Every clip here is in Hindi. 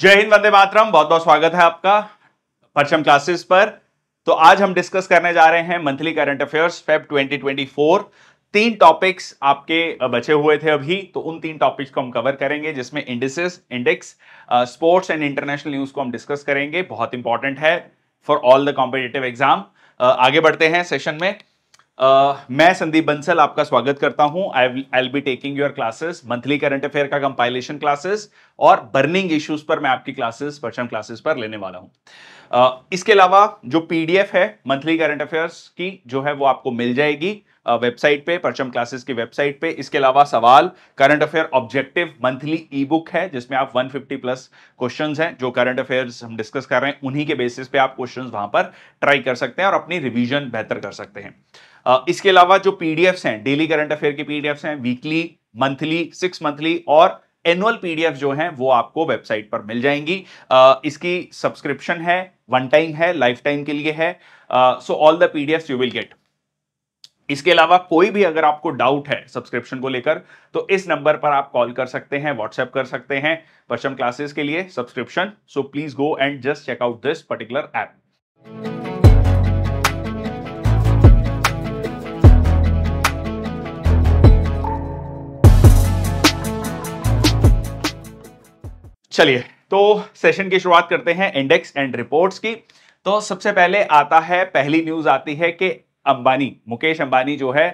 जय हिंद वंदे मातरम बहुत बहुत स्वागत है आपका परचम क्लासेस पर तो आज हम डिस्कस करने जा रहे हैं मंथली करंट अफेयर्स फेब 2024 तीन टॉपिक्स आपके बचे हुए थे अभी तो उन तीन टॉपिक्स को हम कवर करेंगे जिसमें indices index sports and international news को हम डिस्कस करेंगे बहुत इंपॉर्टेंट है for all the competitive exam आगे बढ़ते हैं सेशन में Uh, मैं संदीप बंसल आपका स्वागत करता हूं I I B taking your classes monthly current affair का कंपाइलेशन क्लासेस और बर्निंग इश्यूज पर मैं आपकी क्लासेस पर्सन क्लासेस पर लेने वाला हूं uh, इसके अलावा जो पीडीएफ है मंथली करंट अफेयर्स की जो है वो आपको मिल जाएगी वेबसाइट पे परचम क्लासेस की वेबसाइट पे इसके अलावा सवाल current affair objective monthly e book है जिसमें आप 150 प्लस क्वेश्चंस हैं जो करंट अफेयर्स हम डिस्कस कर रहे हैं उन्हीं के बेसिस पे आप क्वेश्चंस वहां पर ट्राई कर सकते हैं और अपनी रिवीजन बेहतर कर सकते हैं इसके अलावा जो पीडीएफ्स हैं डेली करंट अफेयर के पीडीएफ्स हैं वीकली मंथली सिक्स मंथली और एनुअल पीडीएफ जो हैं वो आपको वेबसाइट पर मिल जाएंगी इसकी सब्सक्रिप्शन है वन टाइम है लाइफ टाइम के लिए है so all the PDF you will get इसके अलावा कोई भी अगर आपको डाउट है सब्सक्रिप्शन को लेकर तो इस नंबर पर आप कॉल कर सकते हैं व्हाट्सएप कर सकते हैं परचम क्लासेस के लिए subscription so please go and just check out this particular app चलिए तो सेशन की शुरुआत करते हैं इंडेक्स एंड रिपोर्ट्स की तो सबसे पहले आता है पहली न्यूज आती है कि अंबानी मुकेश अंबानी जो है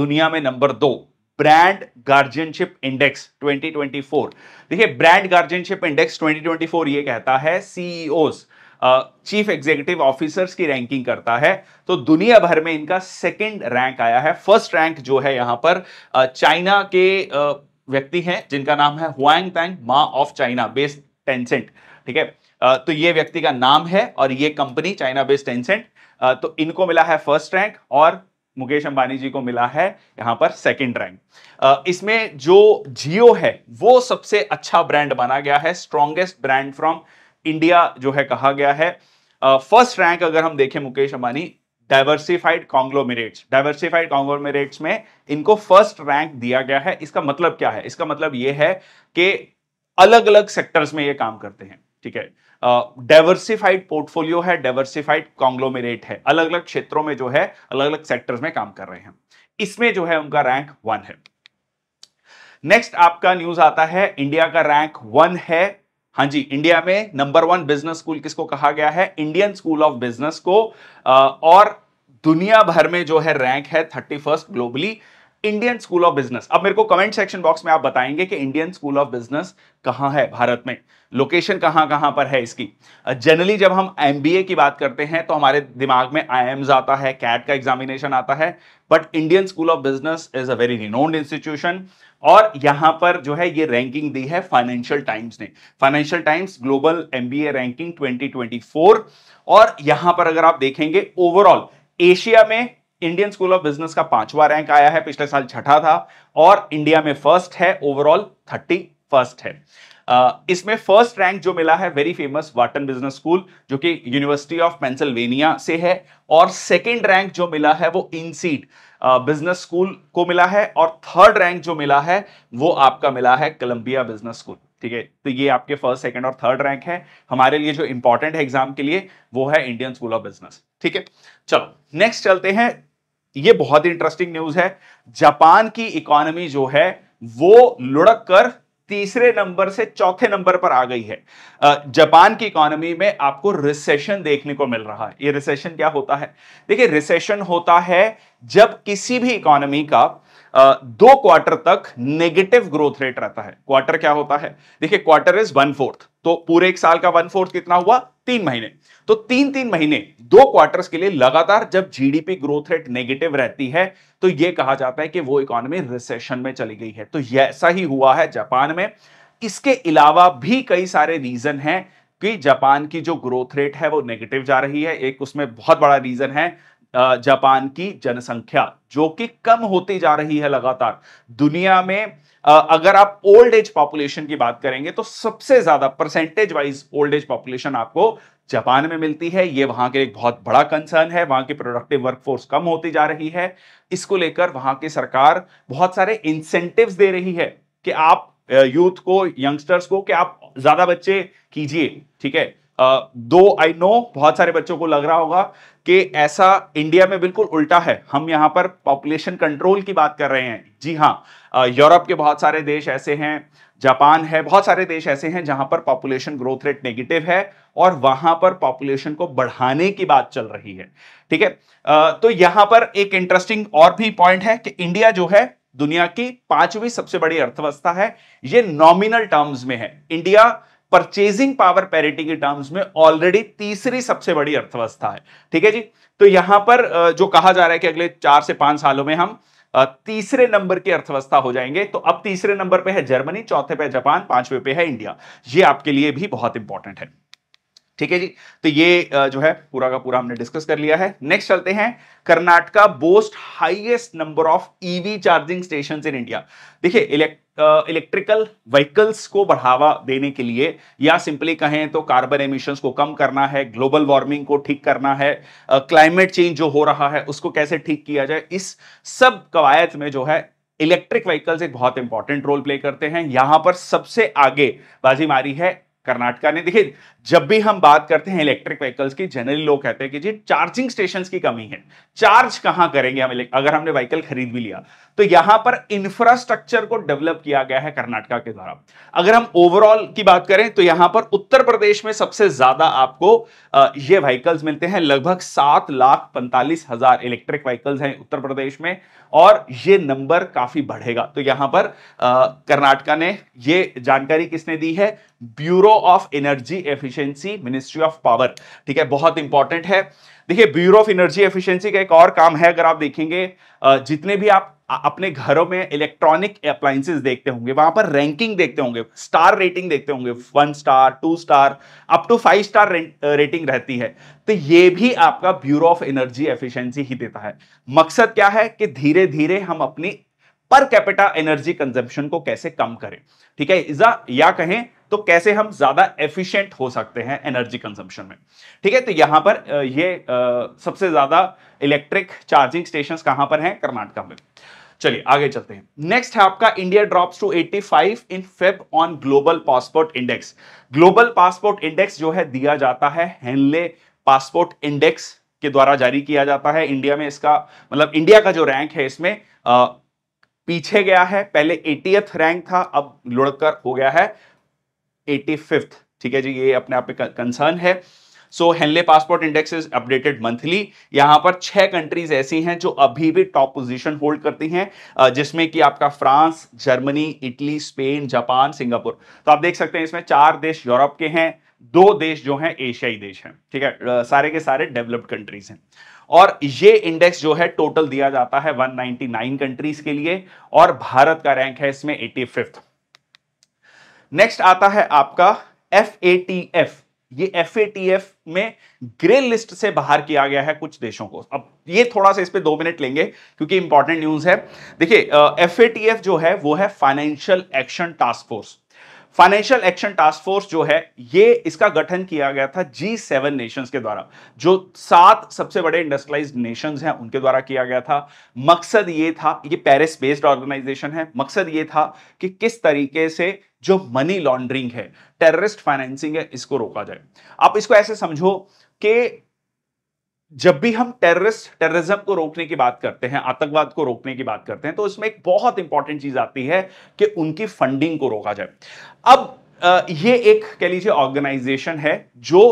दुनिया में नंबर दो ब्रांड गार्जियनशिप इंडेक्स 2024 देखिए ब्रांड गार्जियनशिप इंडेक्स 2024 ये कहता है सीईओ चीफ एग्जीक्यूटिव ऑफिसर्स की रैंकिंग करता है तो दुनिया भर में इनका सेकंड रैंक आया है फर्स्ट रैंक जो है यहां पर चाइना के uh, व्यक्ति हैं जिनका नाम है हुआंग तैंग मा ऑफ चाइना बेस्ड टेंसेंट ठीक है तो ये व्यक्ति का नाम है और ये कंपनी चाइना बेस्ड टेंसेंट तो इनको मिला है फर्स्ट रैंक और मुकेश अंबानी जी को मिला है यहां पर सेकंड रैंक इसमें जो जियो है वो सबसे अच्छा ब्रांड माना गया है स्ट्रॉन्गेस्ट ब्रांड फ्रॉम इंडिया जो है कहा गया है फर्स्ट रैंक अगर हम देखें Mukesh Ambani diversified conglomerates diversified conglomerates में इनको फर्स्ट रैंक दिया गया है इसका मतलब क्या है इसका मतलब ये है कि अलग अलग सेक्टर्स में ये काम करते हैं ठीक है डाइवर्सिफाइड पोर्टफोलियो है डाइवर्सिफाइड कॉन्ग्लोमेरेट है अलग अलग क्षेत्रों में जो है अलग अलग सेक्टर्स में काम कर रहे हैं इसमें जो है उनका रैंक वन है नेक्स्ट आपका न्यूज आता है इंडिया का रैंक वन है हाँ जी इंडिया में नंबर वन बिजनेस स्कूल किसको कहा गया है इंडियन स्कूल ऑफ बिजनेस को और दुनिया भर में जो है रैंक है thirty first globally Indian School of Business अब मेरे को कमेंट सेक्शन बॉक्स में आप बताएंगे कि इंडियन स्कूल ऑफ बिजनेस कहाँ है भारत में लोकेशन कहाँ कहाँ पर है इसकी जनरली जब हम एम की बात करते हैं तो हमारे दिमाग में आई आता है कैट का एग्जामिनेशन आता है but Indian School of Business is a very renowned institution और यहां पर जो है ये रैंकिंग दी है फाइनेंशियल टाइम्स ने Financial Times global MBA ranking 2024 और यहां पर अगर आप देखेंगे ओवरऑल एशिया में इंडियन स्कूल ऑफ बिजनेस का पांचवा रैंक आया है पिछले साल छठा था और इंडिया में फर्स्ट है ओवरऑल थर्टी फर्स्ट है इसमें फर्स्ट रैंक जो मिला है very famous Wharton business school जो कि यूनिवर्सिटी ऑफ पेंसिल्वेनिया से है और सेकेंड रैंक जो मिला है वो इनसीट बिजनेस स्कूल को मिला है और थर्ड रैंक जो मिला है वो आपका मिला है कोलंबिया बिजनेस स्कूल ठीक है तो ये आपके फर्स्ट सेकंड और थर्ड रैंक है हमारे लिए जो इंपॉर्टेंट है एग्जाम के लिए वो है इंडियन स्कूल ऑफ बिजनेस ठीक है चलो नेक्स्ट चलते हैं ये बहुत इंटरेस्टिंग न्यूज है जापान की इकोनॉमी जो है वो लुढ़क कर तीसरे नंबर से चौथे नंबर पर आ गई है जापान की इकोनॉमी में आपको रिसेशन देखने को मिल रहा है ये रिसेशन क्या होता है देखिए रिसेशन होता है जब किसी भी इकोनॉमी का दो क्वार्टर तक नेगेटिव ग्रोथ रेट रहता है क्वार्टर क्या होता है देखिए क्वार्टर इज वन फोर्थ तो पूरे एक साल का वन फोर्थ कितना हुआ तीन महीने तो तीन तीन महीने दो क्वार्टर्स के लिए लगातार जब जीडीपी ग्रोथ रेट नेगेटिव रहती है तो यह कहा जाता है कि वो इकोनॉमी रिसेशन में चली गई है तो ऐसा ही हुआ है जापान में इसके अलावा भी कई सारे रीजन हैं कि जापान की जो ग्रोथ रेट है वो नेगेटिव जा रही है एक उसमें बहुत बड़ा रीजन है जापान की जनसंख्या जो कि कम होती जा रही है लगातार दुनिया में अगर आप ओल्ड एज पॉपुलेशन की बात करेंगे तो सबसे ज्यादा percentage wise old age population आपको जापान में मिलती है ये वहां के एक बहुत बड़ा कंसर्न है वहां की प्रोडक्टिव वर्कफोर्स कम होती जा रही है इसको लेकर वहां की सरकार बहुत सारे इंसेंटिव्स दे रही है कि आप यूथ को यंगस्टर्स को कि आप ज्यादा बच्चे कीजिए ठीक है दो आई नो बहुत सारे बच्चों को लग रहा होगा कि ऐसा इंडिया में बिल्कुल उल्टा है हम यहां पर पॉपुलेशन कंट्रोल की बात कर रहे हैं जी हाँ यूरोप के बहुत सारे देश ऐसे हैं जापान है बहुत सारे देश ऐसे हैं जहां पर पॉपुलेशन ग्रोथ रेट नेगेटिव है और वहां पर पॉपुलेशन को बढ़ाने की बात चल रही है ठीक है तो यहां पर एक इंटरेस्टिंग और भी पॉइंट है कि इंडिया जो है दुनिया की पांचवी सबसे बड़ी अर्थव्यवस्था है ये नॉमिनल टर्म्स में है इंडिया परचेजिंग पावर पैरिटी के टर्म्स में ऑलरेडी तीसरी सबसे बड़ी अर्थव्यवस्था है ठीक है जी तो यहां पर जो कहा जा रहा है कि अगले चार से पांच सालों में हम तीसरे नंबर की अर्थव्यवस्था हो जाएंगे तो अब तीसरे नंबर पे है जर्मनी चौथे पे जापान पांचवे पे है इंडिया ये आपके लिए भी बहुत इंपॉर्टेंट है ठीक है जी तो ये जो है पूरा का पूरा हमने डिस्कस कर लिया है नेक्स्ट चलते हैं Karnataka boast highest number of EV charging station in India देखिए इलेक्ट इलेक्ट्रिकल व्हीकल्स को बढ़ावा देने के लिए या सिंपली कहें तो कार्बन एमिशंस को कम करना है ग्लोबल वार्मिंग को ठीक करना है क्लाइमेट चेंज जो हो रहा है उसको कैसे ठीक किया जाए इस सब कवायद में जो है इलेक्ट्रिक व्हीकल्स एक बहुत इंपॉर्टेंट रोल प्ले करते हैं यहां पर सबसे आगे बाजी मारी है कर्नाटका ने देखिए जब भी हम बात करते हैं इलेक्ट्रिक व्हीकल्स की जनरली लोग कहते हैं कि जी चार्जिंग स्टेशंस की कमी है चार्ज कहां करेंगे हम अगर हमने व्हीकल खरीद भी लिया तो यहां पर इंफ्रास्ट्रक्चर को डेवलप किया गया है कर्नाटका के द्वारा अगर हम ओवरऑल की बात करें तो यहां पर उत्तर प्रदेश में सबसे ज्यादा आपको ये व्हीकल्स मिलते हैं लगभग सात लाख पैंतालीस हजार इलेक्ट्रिक व्हीकल्स हैं उत्तर प्रदेश में और ये नंबर काफी बढ़ेगा तो यहां पर कर्नाटका ने ये जानकारी किसने दी है Bureau of Energy Efficiency efficiency Ministry of Power ठीक है बहुत इंपॉर्टेंट है देखिए ब्यूरो ऑफ एनर्जी एफिशिएंसी का एक और काम है अगर आप देखेंगे जितने भी आप अपने घरों में इलेक्ट्रॉनिक अप्लायंसेस देखते होंगे वहां पर रैंकिंग देखते होंगे स्टार रेटिंग देखते होंगे one star two star up to five star rating रहती है तो ये भी आपका ब्यूरो ऑफ एनर्जी एफिशिएंसी ही देता है मकसद क्या है कि धीरे धीरे हम अपनी पर कैपिटा एनर्जी कंजम्पशन को कैसे कम करें ठीक है या कहें तो कैसे हम ज्यादा एफिशिएंट हो सकते हैं एनर्जी कंजम्पशन में ठीक है तो यहां पर ये सबसे ज्यादा इलेक्ट्रिक चार्जिंग स्टेशन कहां पर हैं कर्नाटका में चलिए आगे चलते हैं नेक्स्ट है आपका India drops to 85 in Feb on global passport index global passport index जो है दिया जाता है हेनले पासपोर्ट इंडेक्स के द्वारा जारी किया जाता है इंडिया में इसका मतलब इंडिया का जो रैंक है इसमें आ, पीछे गया है पहले एटीएथ रैंक था अब लुढ़कर हो गया है एटी फिफ्थ ठीक है जी ये अपने आप में कंसर्न है so Henley passport index is updated monthly यहां पर छह कंट्रीज ऐसी हैं जो अभी भी टॉप पोजीशन होल्ड करती हैं जिसमें कि आपका France Germany Italy Spain Japan Singapore तो आप देख सकते हैं इसमें चार देश यूरोप के हैं दो देश जो हैं एशियाई देश हैं ठीक है सारे के सारे डेवलप्ड कंट्रीज हैं और ये इंडेक्स जो है टोटल दिया जाता है 199 कंट्रीज के लिए और भारत का रैंक है इसमें एटी फिफ्थ नेक्स्ट आता है आपका एफ ए टी एफ ये एफ ए टी एफ में ग्रे लिस्ट से बाहर किया गया है कुछ देशों को अब ये थोड़ा सा इस पर दो मिनट लेंगे क्योंकि इंपॉर्टेंट न्यूज है देखिए एफ जो है वो है Financial Action Task Force Financial Action Task Force जो है ये इसका गठन किया गया था जी सेवन नेशन के द्वारा जो सात सबसे बड़े इंडस्ट्रियलाइज नेशन हैं उनके द्वारा किया गया था मकसद ये था ये पेरिस बेस्ड ऑर्गेनाइजेशन है मकसद ये था कि किस तरीके से जो मनी लॉन्ड्रिंग है टेररिस्ट फाइनेंसिंग है इसको रोका जाए आप इसको ऐसे समझो कि जब भी हम टेररिस्ट टेररिज्म को रोकने की बात करते हैं आतंकवाद को रोकने की बात करते हैं तो इसमें एक बहुत इंपॉर्टेंट चीज आती है कि उनकी फंडिंग को रोका जाए अब ये एक कह लीजिए ऑर्गेनाइजेशन है जो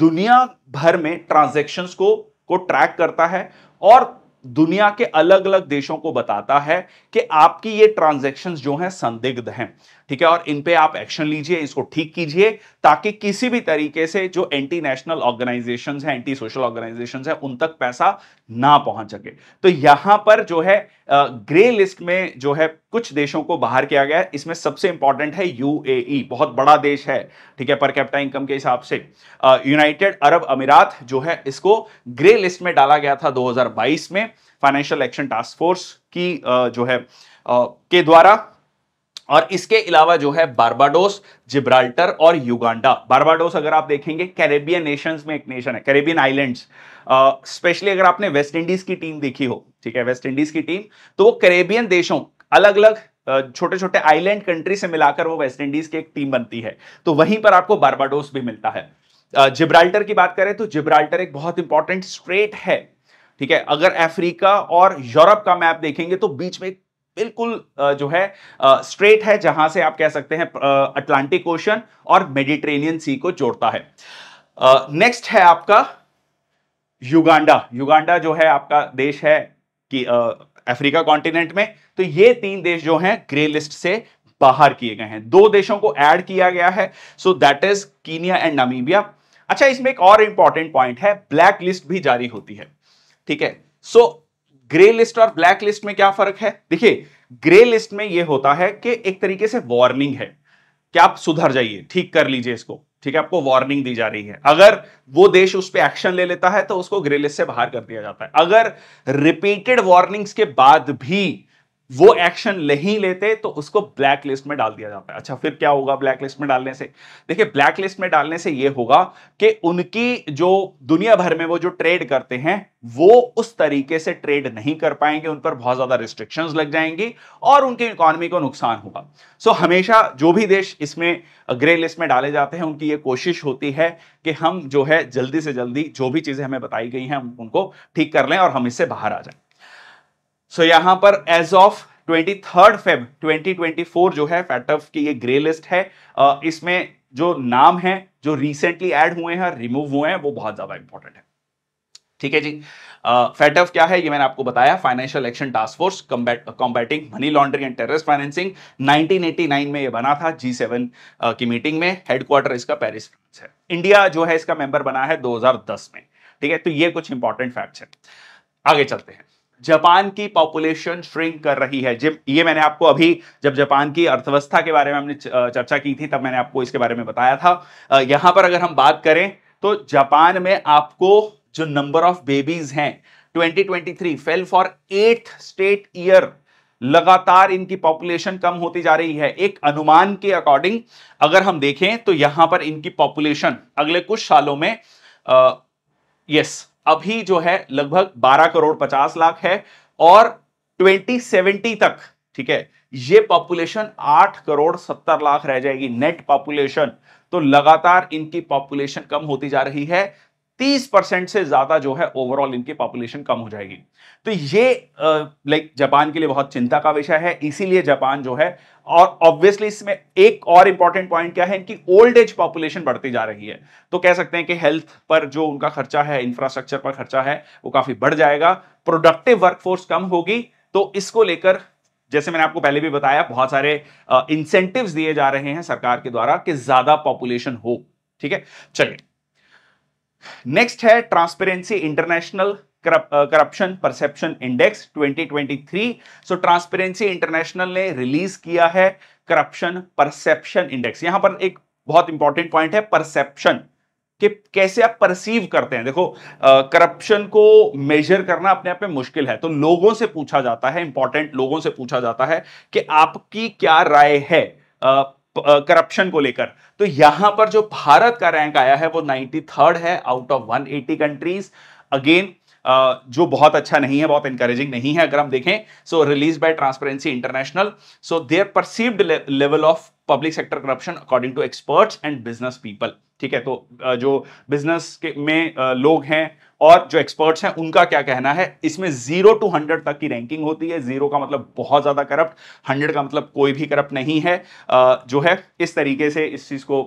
दुनिया भर में ट्रांजेक्शन को को ट्रैक करता है और दुनिया के अलग अलग देशों को बताता है कि आपकी ये ट्रांजेक्शन जो हैं संदिग्ध हैं ठीक है और इन पे आप एक्शन लीजिए इसको ठीक कीजिए ताकि किसी भी तरीके से जो एंटी नेशनल ऑर्गेनाइजेशन है एंटी सोशल ऑर्गेनाइजेशन है उन तक पैसा ना पहुंच सके तो यहां पर जो है ग्रे लिस्ट में जो है कुछ देशों को बाहर किया गया है इसमें सबसे इंपॉर्टेंट है यूएई e, बहुत बड़ा देश है ठीक है पर कैपिटा इनकम के हिसाब से यूनाइटेड अरब अमीरात जो है इसको ग्रे लिस्ट में डाला गया था 2022 में फाइनेंशियल एक्शन टास्क फोर्स की जो है के द्वारा और इसके अलावा जो है बारबाडोस जिब्राल्टर और युगांडा बारबाडोस अगर आप देखेंगे कैरेबियन नेशंस में एक नेशन है कैरेबियन आइलैंड्स स्पेशली अगर आपने वेस्ट इंडीज की टीम देखी हो ठीक है वेस्ट इंडीज की टीम तो वो कैरेबियन देशों अलग अलग छोटे छोटे आइलैंड कंट्री से मिलाकर वो वेस्ट इंडीज की एक टीम बनती है तो वहीं पर आपको बारबाडोस भी मिलता है जिब्राल्टर की बात करें तो जिब्राल्टर एक बहुत इंपॉर्टेंट स्ट्रेट है ठीक है अगर अफ्रीका और यूरोप का मैप देखेंगे तो बीच में बिल्कुल जो है स्ट्रेट है जहां से आप कह सकते हैं अटलांटिक ओशन और मेडिटेरेनियन सी को जोड़ता है नेक्स्ट है आपका युगांडा युगांडा जो है आपका देश है कि अफ्रीका कॉन्टिनेंट में तो ये तीन देश जो हैं ग्रे लिस्ट से बाहर किए गए हैं दो देशों को ऐड किया गया है so that is Kenya and Namibia अच्छा इसमें एक और इंपॉर्टेंट पॉइंट है ब्लैक लिस्ट भी जारी होती है ठीक है सो so, ग्रे लिस्ट और ब्लैक लिस्ट में क्या फर्क है देखिए ग्रे लिस्ट में यह होता है कि एक तरीके से वार्निंग है कि आप सुधर जाइए ठीक कर लीजिए इसको ठीक है आपको वार्निंग दी जा रही है अगर वो देश उस पर एक्शन ले लेता है तो उसको ग्रे लिस्ट से बाहर कर दिया जाता है अगर रिपीटेड वार्निंग्स के बाद भी वो एक्शन नहीं लेते तो उसको ब्लैक लिस्ट में डाल दिया जाता है अच्छा फिर क्या होगा ब्लैक लिस्ट में डालने से देखिए ब्लैक लिस्ट में डालने से ये होगा कि उनकी जो दुनिया भर में वो जो ट्रेड करते हैं वो उस तरीके से ट्रेड नहीं कर पाएंगे उन पर बहुत ज़्यादा रिस्ट्रिक्शंस लग जाएंगी और उनकी इकोनॉमी को नुकसान होगा सो हमेशा जो भी देश इसमें ग्रे लिस्ट में डाले जाते हैं उनकी ये कोशिश होती है कि हम जो है जल्दी से जल्दी जो भी चीज़ें हमें बताई गई हैं हम उनको ठीक कर लें और हम इससे बाहर आ जाए सो so, यहां पर as of twenty third Feb twenty जो है फैटफ की ये ग्रे लिस्ट है इसमें जो नाम है जो रिसेंटली एड हुए हैं रिमूव हुए हैं वो बहुत ज्यादा इंपॉर्टेंट है ठीक है जी फेटफ क्या है ये मैंने आपको बताया Financial Action Task Force combating money laundering and terrorist financing 1989 में ये बना था जी सेवन की मीटिंग में हेडक्वार्टर इसका पेरिस है इंडिया जो है इसका मेंबर बना है 2010 में ठीक है तो ये कुछ इंपॉर्टेंट फैक्ट्स हैं आगे चलते हैं जापान की पॉपुलेशन श्रिंक कर रही है जब ये मैंने आपको अभी जब जापान की अर्थव्यवस्था के बारे में हमने चर्चा की थी तब मैंने आपको इसके बारे में बताया था यहां पर अगर हम बात करें तो जापान में आपको जो नंबर ऑफ बेबीज हैं 2023 fell for eight straight year लगातार इनकी पॉपुलेशन कम होती जा रही है एक अनुमान के अकॉर्डिंग अगर हम देखें तो यहां पर इनकी पॉपुलेशन अगले कुछ सालों में यस अभी जो है लगभग 12 करोड़ 50 लाख है और 2070 तक ठीक है ये पॉपुलेशन 8 करोड़ 70 लाख रह जाएगी नेट पॉपुलेशन तो लगातार इनकी पॉपुलेशन कम होती जा रही है 30 परसेंट से ज्यादा जो है ओवरऑल इनकी पॉपुलेशन कम हो जाएगी तो ये लाइक जापान के लिए बहुत चिंता का विषय है इसीलिए जापान जो है और ऑब्वियसली इसमें एक और इंपॉर्टेंट पॉइंट क्या है इनकी ओल्ड एज पॉपुलेशन बढ़ती जा रही है तो कह सकते हैं कि हेल्थ पर जो उनका खर्चा है इंफ्रास्ट्रक्चर पर खर्चा है वो काफी बढ़ जाएगा प्रोडक्टिव वर्कफोर्स कम होगी तो इसको लेकर जैसे मैंने आपको पहले भी बताया बहुत सारे इंसेंटिव्स दिए जा रहे हैं सरकार के द्वारा कि ज्यादा पॉपुलेशन हो ठीक है चलिए नेक्स्ट है Transparency International Corruption Perception Index 2023 so Transparency International ने रिलीज किया है करप्शन परसेप्शन इंडेक्स यहां पर एक बहुत इंपॉर्टेंट पॉइंट है परसेप्शन कि कैसे आप परसीव करते हैं देखो करप्शन uh, को मेजर करना अपने आप में मुश्किल है तो लोगों से पूछा जाता है इंपॉर्टेंट लोगों से पूछा जाता है कि आपकी क्या राय है uh, करप्शन को लेकर तो यहां पर जो भारत का रैंक आया है वो नाइनटी थर्ड है out of eighty countries again जो बहुत अच्छा नहीं है बहुत इंकरेजिंग नहीं है अगर हम देखें so release by Transparency International so their perceived level of public sector corruption according to experts and business people ठीक है तो जो बिजनेस के में लोग हैं और जो एक्सपर्ट्स हैं उनका क्या कहना है इसमें जीरो टू हंड्रेड तक की रैंकिंग होती है जीरो का मतलब बहुत ज़्यादा करप्ट हंड्रेड का मतलब कोई भी करप्ट नहीं है जो है इस तरीके से इस चीज़ को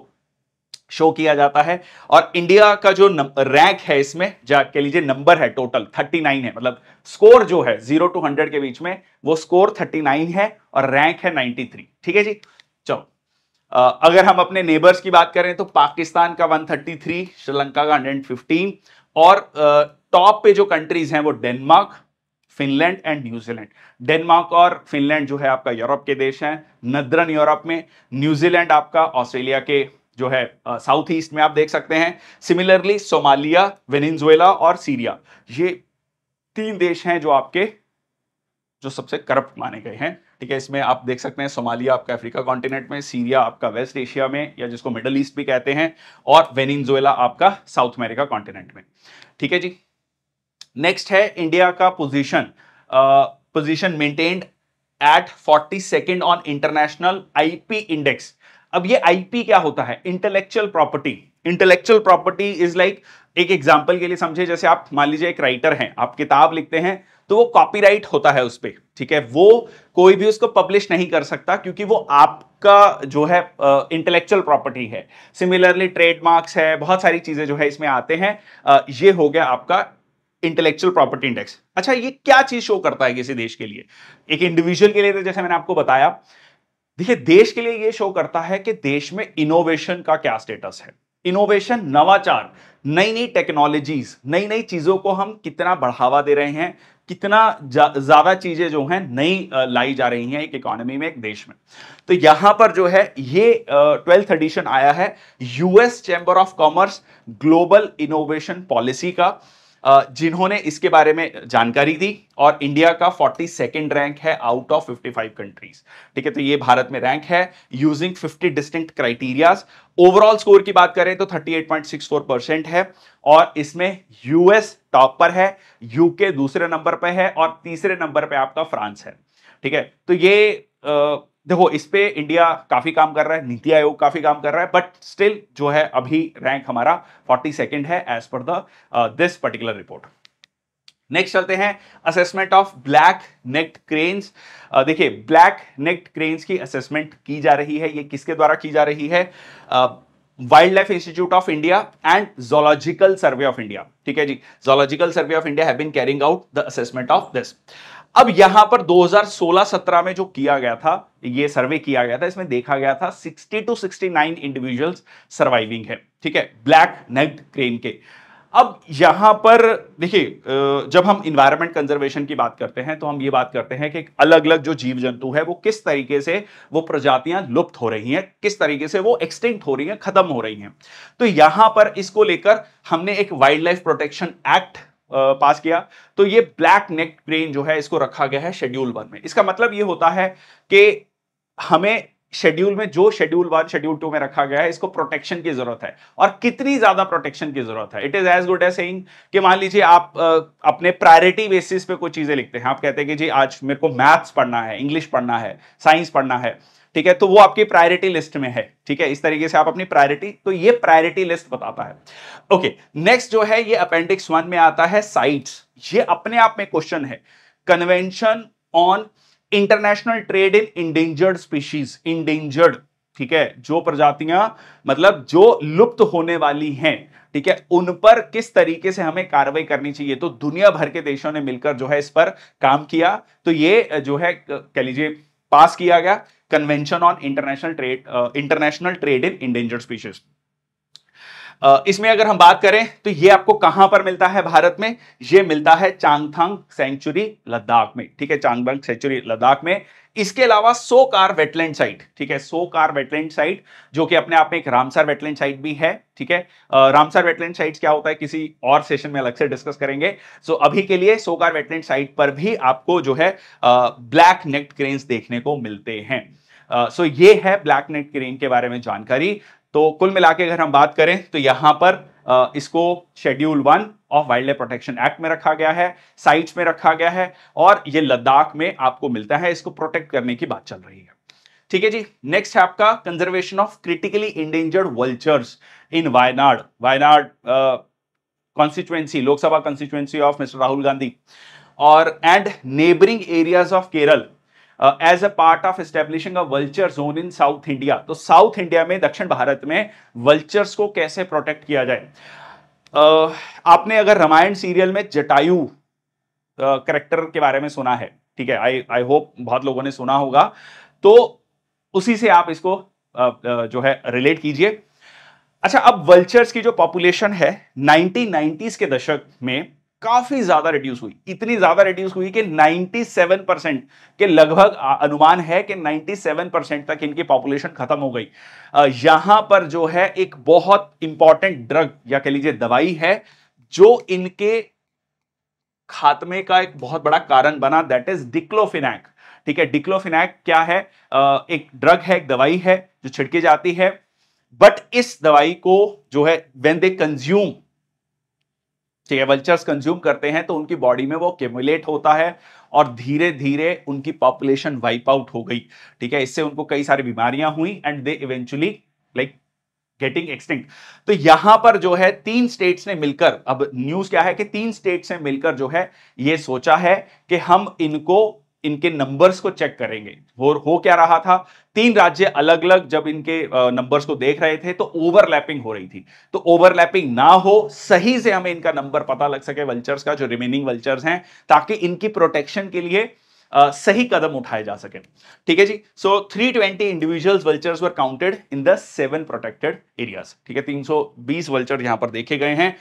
शो किया जाता है और इंडिया का जो रैंक है इसमें जा के लीजिए नंबर है टोटल 39 है मतलब स्कोर जो है जीरो टू हंड्रेड के बीच में वो स्कोर 39 है और रैंक है 93 ठीक है जी चलो अगर हम अपने नेबर्स की बात करें तो पाकिस्तान का 133 श्रीलंका का 115 और टॉप पे जो कंट्रीज हैं वो Denmark Finland and New Zealand Denmark और फिनलैंड जो है आपका यूरोप के देश हैं नदरन यूरोप में न्यूजीलैंड आपका ऑस्ट्रेलिया के जो है साउथ ईस्ट में आप देख सकते हैं सिमिलरली सोमालिया वेनेजुएला और सीरिया ये तीन देश हैं जो आपके जो सबसे करप्ट माने गए हैं ठीक है इसमें आप देख सकते हैं सोमालिया आपका अफ्रीका कॉन्टिनेंट में सीरिया आपका वेस्ट एशिया में या जिसको मिडल ईस्ट भी कहते हैं और वेनिनजुएला आपका साउथ अमेरिका कॉन्टिनेंट में ठीक है जी नेक्स्ट है इंडिया का position position maintained at forty second on international IP index अब ये आईपी क्या होता है intellectual property intellectual property is like एक एग्जाम्पल के लिए समझे जैसे आप मान लीजिए एक राइटर हैं आप किताब लिखते हैं तो वो कॉपीराइट होता है उस पर ठीक है वो कोई भी उसको पब्लिश नहीं कर सकता क्योंकि वो आपका जो है इंटेलेक्चुअल uh, प्रॉपर्टी है सिमिलरली ट्रेडमार्क्स है बहुत सारी चीज़ें जो है इसमें आते हैं uh, ये हो गया आपका इंटेलेक्चुअल प्रॉपर्टी इंडेक्स अच्छा ये क्या चीज़ शो करता है किसी देश के लिए एक इंडिविजुअल के लिए तो जैसे मैंने आपको बताया देखिए देश के लिए ये शो करता है कि देश में इनोवेशन का क्या स्टेटस है इनोवेशन नवाचार नई नई टेक्नोलॉजीज नई नई चीज़ों को हम कितना बढ़ावा दे रहे हैं कितना ज़्यादा चीज़ें जो हैं नई लाई जा रही हैं एक इकोनॉमी में एक देश में तो यहां पर जो है ये ट्वेल्थ एडिशन आया है US Chamber of Commerce global innovation policy का जिन्होंने इसके बारे में जानकारी दी और इंडिया का फोर्टी सेकेंड रैंक है आउट ऑफ 55 कंट्रीज ठीक है तो ये भारत में रैंक है using 50 distinct criterias overall score की बात करें तो 38.64 परसेंट है और इसमें यूएस टॉप पर है यूके दूसरे नंबर पर है और तीसरे नंबर पर आपका फ्रांस है ठीक है तो ये आ, देखो इस पे इंडिया काफी काम कर रहा है नीति आयोग काफी काम कर रहा है बट स्टिल जो है अभी रैंक हमारा फोर्टी सेकेंड है as per this particular report next चलते हैं assessment of black necked cranes देखिए ब्लैक नेक्ट क्रेन्स की असेसमेंट की जा रही है ये किसके द्वारा की जा रही है Wildlife Institute of India and Zoological Survey of India ठीक है जी Zoological Survey of India have been carrying out the assessment of this अब यहां पर 2016-17 में जो किया गया था ये सर्वे किया गया था इसमें देखा गया था 60 टू 69 इंडिविजुअल्स सर्वाइविंग है ठीक है ब्लैक नेक्ड क्रेन के अब यहां पर देखिए जब हम इन्वायरमेंट कंजर्वेशन की बात करते हैं तो हम ये बात करते हैं कि अलग अलग जो जीव जंतु है वो किस तरीके से वो प्रजातियां लुप्त हो रही हैं किस तरीके से वो एक्सटिंक्ट हो रही हैं खत्म हो रही हैं तो यहां पर इसको लेकर हमने एक wild life protection act pass किया तो ये ब्लैक नेक ब्रेन जो है इसको रखा गया है शेड्यूल वन में इसका मतलब ये होता है कि हमें शेड्यूल में जो शेड्यूल वन शेड्यूल टू में रखा गया है इसको प्रोटेक्शन की जरूरत है और कितनी ज्यादा प्रोटेक्शन की जरूरत है it is as good as saying कि मान लीजिए आप आ, अपने प्रायोरिटी बेसिस पे कुछ चीजें लिखते हैं आप कहते हैं कि जी आज मेरे को मैथ्स पढ़ना है इंग्लिश पढ़ना है साइंस पढ़ना है ठीक है तो वो आपकी प्रायोरिटी लिस्ट में है ठीक है इस तरीके से आप अपनी प्रायोरिटी तो ये प्रायोरिटी लिस्ट बताता है ओके नेक्स्ट जो है ये अपेंडिक्स वन में आता है साइट्स ये अपने आप में क्वेश्चन है convention on international trade in endangered species endangered ठीक है जो प्रजातियां मतलब जो लुप्त होने वाली हैं ठीक है उन पर किस तरीके से हमें कार्रवाई करनी चाहिए तो दुनिया भर के देशों ने मिलकर जो है इस पर काम किया तो ये जो है कह लीजिए पास किया गया convention on international trade international trade in endangered species इसमें अगर हम बात करें तो ये आपको कहां पर मिलता है भारत में ये मिलता है चांगथांग सेंचुरी लद्दाख में ठीक है चांगथांग सेंचुरी लद्दाख में इसके अलावा सो कार वेटलैंड साइट ठीक है सो कार वेटलैंड साइट जो कि अपने आप में एक रामसर वेटलैंड साइट भी है ठीक है रामसर वेटलैंड साइट क्या होता है किसी और सेशन में अलग से डिस्कस करेंगे सो अभी के लिए सो कार वेटलैंड साइट पर भी आपको जो है ब्लैक नेक्ट क्रेन्स देखने को मिलते हैं सो ये है ब्लैक नेट क्रेन के बारे में जानकारी तो कुल मिला के अगर हम बात करें तो यहां पर Uh, इसको schedule one of wild life protection act में रखा गया है साइट्स में रखा गया है और ये लद्दाख में आपको मिलता है इसको प्रोटेक्ट करने की बात चल रही है ठीक है जी नेक्स्ट है आपका conservation of critically endangered vultures in Wayanad Wayanad constituency Lok Sabha constituency of mister Rahul Gandhi और and neighbouring areas of Kerala as a part of establishing a vulture zone in south India तो साउथ इंडिया में दक्षिण भारत में वल्चर्स को कैसे प्रोटेक्ट किया जाए uh, आपने अगर रामायण सीरियल में जटायु करेक्टर uh, के बारे में सुना है ठीक है आई आई होप बहुत लोगों ने सुना होगा तो उसी से आप इसको uh, uh, जो है रिलेट कीजिए अच्छा अब वल्चर्स की जो पॉपुलेशन है नाइनटीन के दशक में काफी ज्यादा रिड्यूस हुई इतनी ज्यादा रिड्यूस हुई कि 97 परसेंट के लगभग अनुमान है कि 97 परसेंट तक इनकी पॉपुलेशन खत्म हो गई यहां पर जो है एक बहुत इंपॉर्टेंट ड्रग या कह लीजिए दवाई है जो इनके खात्मे का एक बहुत बड़ा कारण बना दैट इज डिक्लोफिनैक ठीक है डिक्लोफिनैक क्या है एक ड्रग है एक दवाई है जो छिड़की जाती है बट इस दवाई को जो है वेन दे कंज्यूम ठीक है वल्चर्स कंज्यूम करते हैं तो उनकी बॉडी में वो केमुलेट होता है और धीरे धीरे उनकी पॉपुलेशन वाइप आउट हो गई ठीक है इससे उनको कई सारी बीमारियां हुई and they eventually like getting extinct तो यहां पर जो है तीन स्टेट्स ने मिलकर अब न्यूज क्या है कि तीन स्टेट्स ने मिलकर जो है ये सोचा है कि हम इनको इनके नंबर्स को चेक करेंगे और हो क्या रहा था तीन राज्य अलग अलग जब इनके नंबर्स को देख रहे थे तो ओवरलैपिंग हो रही थी तो ओवरलैपिंग ना हो सही से हमें इनका नंबर पता लग सके वल्चर्स का जो रिमेनिंग वल्चर्स हैं ताकि इनकी प्रोटेक्शन के लिए आ, सही कदम उठाए जा सके ठीक है जी so 320 twenty individuals vultures were counted in the seven protected areas ठीक है 320 वल्चर यहां पर देखे गए हैं